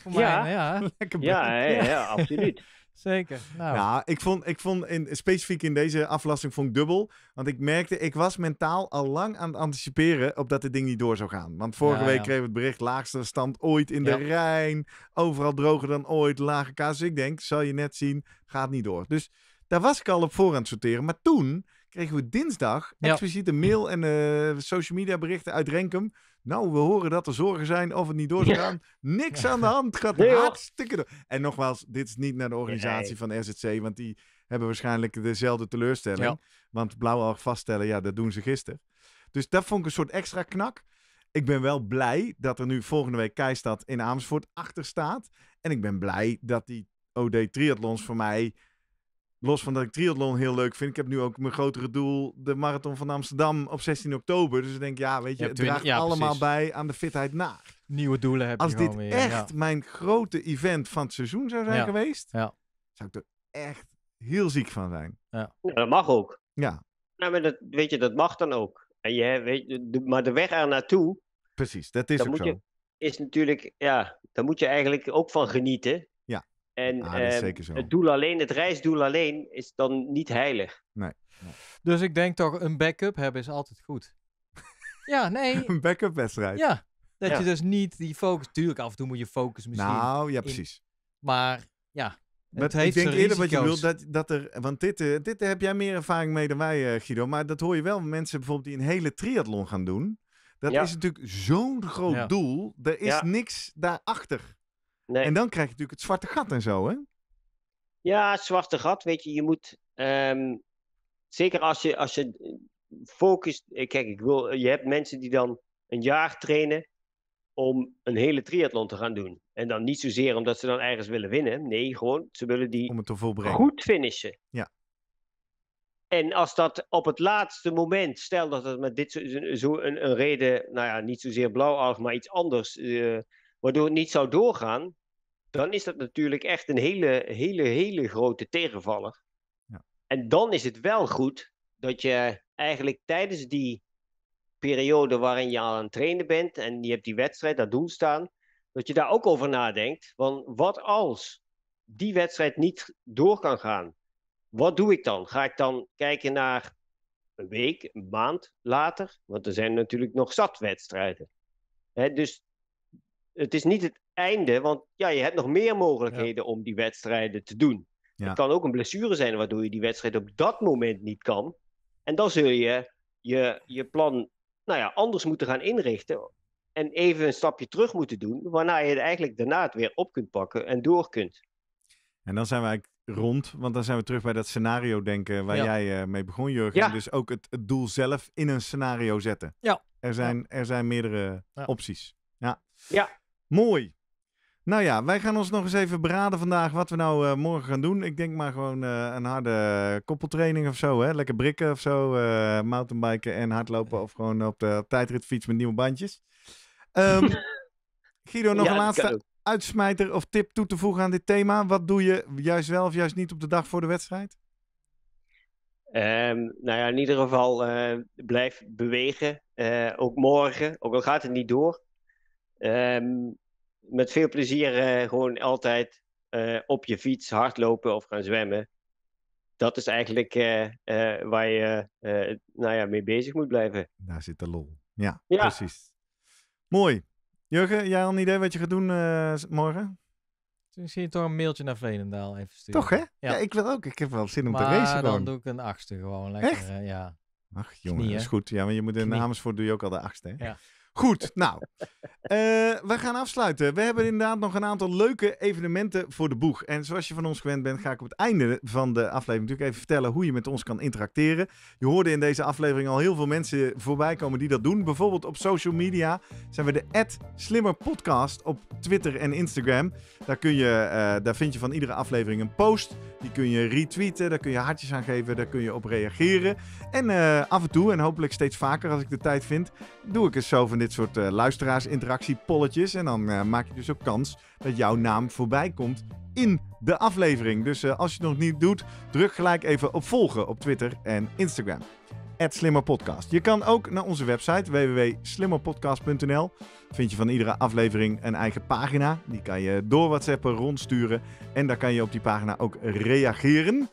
Mij, ja. Lekker ja, ja, ja, absoluut. Zeker. Nou. ik vond, ik vond in, specifiek in deze aflasting vond ik dubbel. Want ik merkte, ik was mentaal al lang aan het anticiperen op dat dit ding niet door zou gaan. Want vorige week kreeg kregen het bericht, laagste stand ooit in de Rijn. Overal droger dan ooit, lage kaas. Dus ik denk, zal je net zien, gaat niet door. Dus daar was ik al op voorhand sorteren. Maar toen kregen we dinsdag expliciet de mail en uh, social media berichten uit Renkum. Nou, we horen dat er zorgen zijn of het niet door zou gaan. Niks aan de hand, gaat hartstikke door. En nogmaals, dit is niet naar de organisatie van SZC, want die hebben waarschijnlijk dezelfde teleurstelling. Want blauw al vaststellen, ja, dat doen ze gisteren. Dus dat vond ik een soort extra knak. Ik ben wel blij dat er nu volgende week Keistad in Amersfoort achter staat. En ik ben blij dat die OD Triathlons voor mij los van dat ik triathlon heel leuk vind, ik heb nu ook mijn grotere doel, de marathon van Amsterdam op 16 oktober. Dus ik denk, ja, weet je, het draagt allemaal bij aan de fitheid na. Nieuwe doelen heb Als dit echt mijn grote event van het seizoen zou zijn geweest, zou ik er echt heel ziek van zijn. Ja. dat mag ook. Ja. Nou, maar dat, weet je, dat mag dan ook. En je, weet, je, maar de weg er naartoe. Precies, dat is ook moet zo. Je, is natuurlijk, ja, daar moet je eigenlijk ook van genieten. En ah, ehm, het doel alleen, het reisdoel alleen, is dan niet heilig. Nee. Dus ik denk toch, een backup hebben is altijd goed. ja, nee. een backup wedstrijd. Ja. Dat je dus niet die focus. Tuurlijk, af en toe moet je focus misschien. Nou, ja, precies. maar ja. ik denk eerder wat je wilt, dat, dat er, want dit, eh, dit heb jij meer ervaring mee dan wij, eh, Guido. Maar dat hoor je wel mensen bijvoorbeeld die een hele triathlon gaan doen. Dat is natuurlijk zo'n groot doel. Er is niks daarachter. Nee. En dan krijg je natuurlijk het zwarte gat en zo, hè? Ja, het zwarte gat, weet je, je moet. Ehm, zeker als je, als je eh, focust. Eh, kijk, ik wil, je hebt mensen die dan een jaar trainen om een hele triathlon te gaan doen. En dan niet zozeer omdat ze dan ergens willen winnen. Nee, gewoon, ze willen die om het te volbrengen. goed finishen. Ja. En als dat op het laatste moment, stel dat dat met dit zo, zo een, een, reden, nou ja, niet zozeer blauw maar iets anders. Eh, waardoor het niet zou doorgaan, dan is dat natuurlijk echt een hele, hele, hele grote tegenvaller. Ja. En dan is het wel goed dat je eigenlijk tijdens die periode waarin je aan het trainen bent en je hebt die wedstrijd, dat doel staan, dat je daar ook over nadenkt. Want wat als die wedstrijd niet door kan gaan? Wat doe ik dan? Ga ik dan kijken naar een week, een maand later? Want er zijn natuurlijk nog zat wedstrijden. dus het is niet het einde, want ja, je hebt nog meer mogelijkheden om die wedstrijden te doen. Het kan ook een blessure zijn waardoor je die wedstrijd op dat moment niet kan. En dan zul je je, je plan nou ja, anders moeten gaan inrichten. En even een stapje terug moeten doen, waarna je eigenlijk daarna het weer op kunt pakken en door kunt. En dan zijn we eigenlijk rond, want dan zijn we terug bij dat scenario denken waar jij eh, mee begon, Jurgen. Ja. Dus ook het, het, doel zelf in een scenario zetten. Ja. Er zijn, er zijn meerdere opties. Ja. ja. Mooi. Nou ja, wij gaan ons nog eens even beraden vandaag wat we nou eh, morgen gaan doen. Ik denk maar gewoon eh, een harde koppeltraining of zo. Hè? Lekker brikken of zo. Eh, mountainbiken en hardlopen. Of gewoon op de tijdritfiets met nieuwe bandjes. Um, Guido, nog een laatste uitsmijter of tip toe te voegen aan dit thema. Wat doe je juist wel of juist niet op de dag voor de wedstrijd? Um, nou ja, in ieder geval blijf bewegen. ook morgen, ook al gaat het niet door. Um, met veel plezier eh, gewoon altijd eh, op je fiets hardlopen of gaan zwemmen. Dat is eigenlijk eh, waar je nou ja, mee bezig moet blijven. Daar zit de lol. Ja, precies. Mooi. Jurgen, jij al een idee wat je gaat doen morgen? Misschien toch een mailtje naar Veenendaal even sturen. Toch hè? Ja, ik wil ook. Ik heb wel zin om te racen dan doe ik een achtste gewoon. Lekker, Echt? ja. Ach jongen, dat is goed. Ja, maar je moet in Amersfoort doe je ook al de achtste hè? Ja. Goed, nou. Uh, we gaan afsluiten. We hebben inderdaad nog een aantal leuke evenementen voor de boeg. En zoals je van ons gewend bent, ga ik op het einde van de aflevering natuurlijk even vertellen hoe je met ons kan interacteren. Je hoorde in deze aflevering al heel veel mensen voorbij komen die dat doen. Bijvoorbeeld op social media zijn we de @slimmerpodcast op Twitter en Instagram. Daar, kun je, eh, daar vind je van iedere aflevering een post. Die kun je retweeten, daar kun je hartjes aan geven, daar kun je op reageren. En eh, af en toe, en hopelijk steeds vaker als ik de tijd vind, doe ik eens zo van dit dit soort interactie eh, luisteraarsinteractie-polletjes. En dan eh, maak je dus ook kans dat jouw naam voorbij komt in de aflevering. Dus eh, als je het nog niet doet, druk gelijk even op volgen op Twitter en Instagram. @slimmerpodcast. Je kan ook naar onze website www.slimmerpodcast.nl. Vind je van iedere aflevering een eigen pagina. Die kan je door WhatsApp rondsturen. En daar kan je op die pagina ook reageren.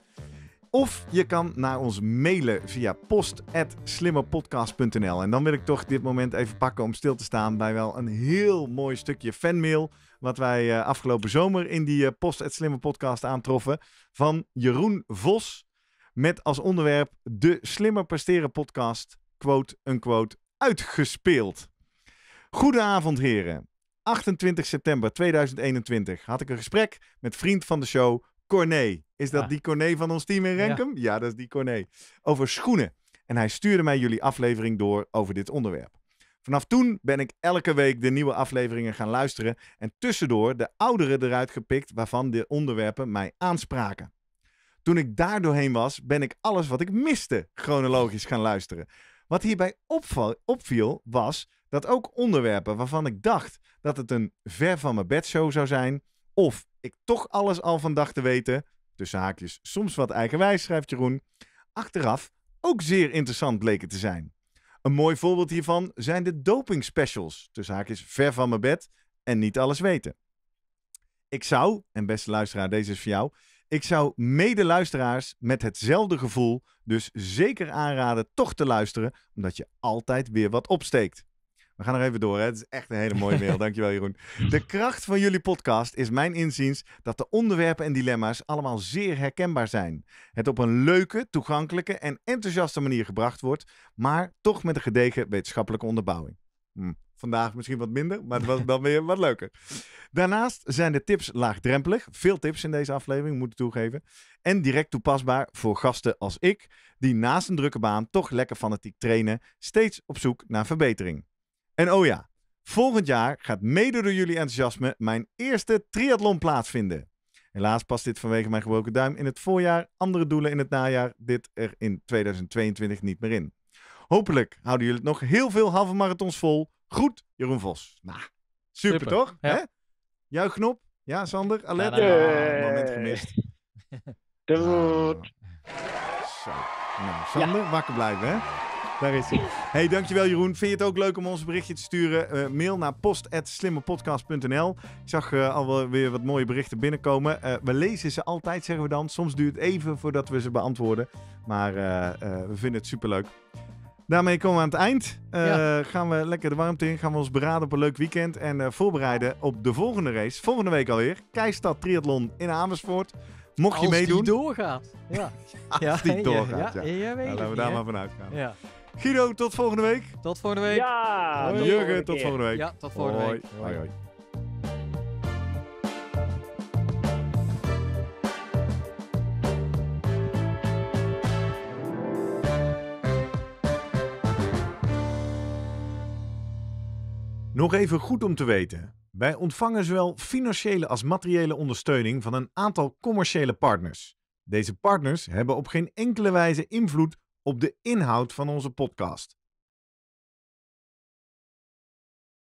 Of je kan naar ons mailen via post.slimmerpodcast.nl. En dan wil ik toch dit moment even pakken om stil te staan bij wel een heel mooi stukje fanmail. Wat wij eh, afgelopen zomer in die eh, post.slimmerpodcast aantroffen. Van Jeroen Vos. Met als onderwerp de Slimmer Presteren podcast, quote uitgespeeld. Goedenavond heren. 28 september 2021 had ik een gesprek met vriend van de show Corné. Is dat die Corné van ons team in Renkum? Ja. dat is die Corné. Over schoenen. En hij stuurde mij jullie aflevering door over dit onderwerp. Vanaf toen ben ik elke week de nieuwe afleveringen gaan luisteren en tussendoor de oudere eruit gepikt waarvan de onderwerpen mij aanspraken. Toen ik daar doorheen was, ben ik alles wat ik miste chronologisch gaan luisteren. Wat hierbij opviel was dat ook onderwerpen waarvan ik dacht dat het een ver van mijn bed show zou zijn, of ik toch alles al van dacht te weten. Tussen haakjes, soms wat eigenwijs, schrijft Jeroen. Achteraf ook zeer interessant bleken te zijn. Een mooi voorbeeld hiervan zijn de doping specials. Tussen haakjes, ver van mijn bed en niet alles weten. Ik zou, en beste luisteraar, deze is voor jou. Ik zou medeluisteraars met hetzelfde gevoel dus zeker aanraden toch te luisteren, omdat je altijd weer wat opsteekt. We gaan er even door. Hè? Het is echt een hele mooie mail. Dankjewel, Jeroen. De kracht van jullie podcast is mijn inziens dat de onderwerpen en dilemma's allemaal zeer herkenbaar zijn. Het op een leuke, toegankelijke en enthousiaste manier gebracht wordt, maar toch met een gedegen wetenschappelijke onderbouwing. Hm. Vandaag misschien wat minder, maar het was dan weer wat leuker. Daarnaast zijn de tips laagdrempelig. Veel tips in deze aflevering, moet ik toegeven. En direct toepasbaar voor gasten als ik, die naast een drukke baan toch lekker fanatiek trainen, steeds op zoek naar verbetering. En oh ja, volgend jaar gaat mede door jullie enthousiasme mijn eerste triathlon plaatsvinden. Helaas past dit vanwege mijn gebroken duim in het voorjaar, andere doelen in het najaar, dit er in 2022 niet meer in. Hopelijk houden jullie het nog heel veel halve marathons vol. Goed, Jeroen Vos. Nou, super, toch? Hè? Jouw knop? Ja, Sander? Alert? Ja, ah, moment gemist. Dood. Ah. Zo. Nou, Sander, ja. wakker blijven, hè? Daar is hij. Hey, dankjewel Jeroen. Vind je het ook leuk om ons berichtje te sturen? Eh, mail naar post.slimmepodcast.nl Ik zag eh, alweer wat mooie berichten binnenkomen. Eh, we lezen ze altijd, zeggen we dan. Soms duurt het even voordat we ze beantwoorden. Maar we vinden het superleuk. Daarmee komen we aan het eind. Gaan we lekker de warmte in. Gaan we ons beraden op een leuk weekend. En voorbereiden op de volgende race. Volgende week alweer. Keistad Triathlon in Amersfoort. Mocht je als meedoen. Die doorgaat. Ja. ja. Als die doorgaat. Ja, ja. Nou, laten we daar maar vanuit gaan. Ja. Guido, tot volgende week. Tot volgende week. Ja. Jurgen, tot volgende week. Ja, tot volgende week. Hoi, hoi. Nog even goed om te weten. Wij ontvangen zowel financiële als materiële ondersteuning van een aantal commerciële partners. Deze partners hebben op geen enkele wijze invloed op de inhoud van onze podcast.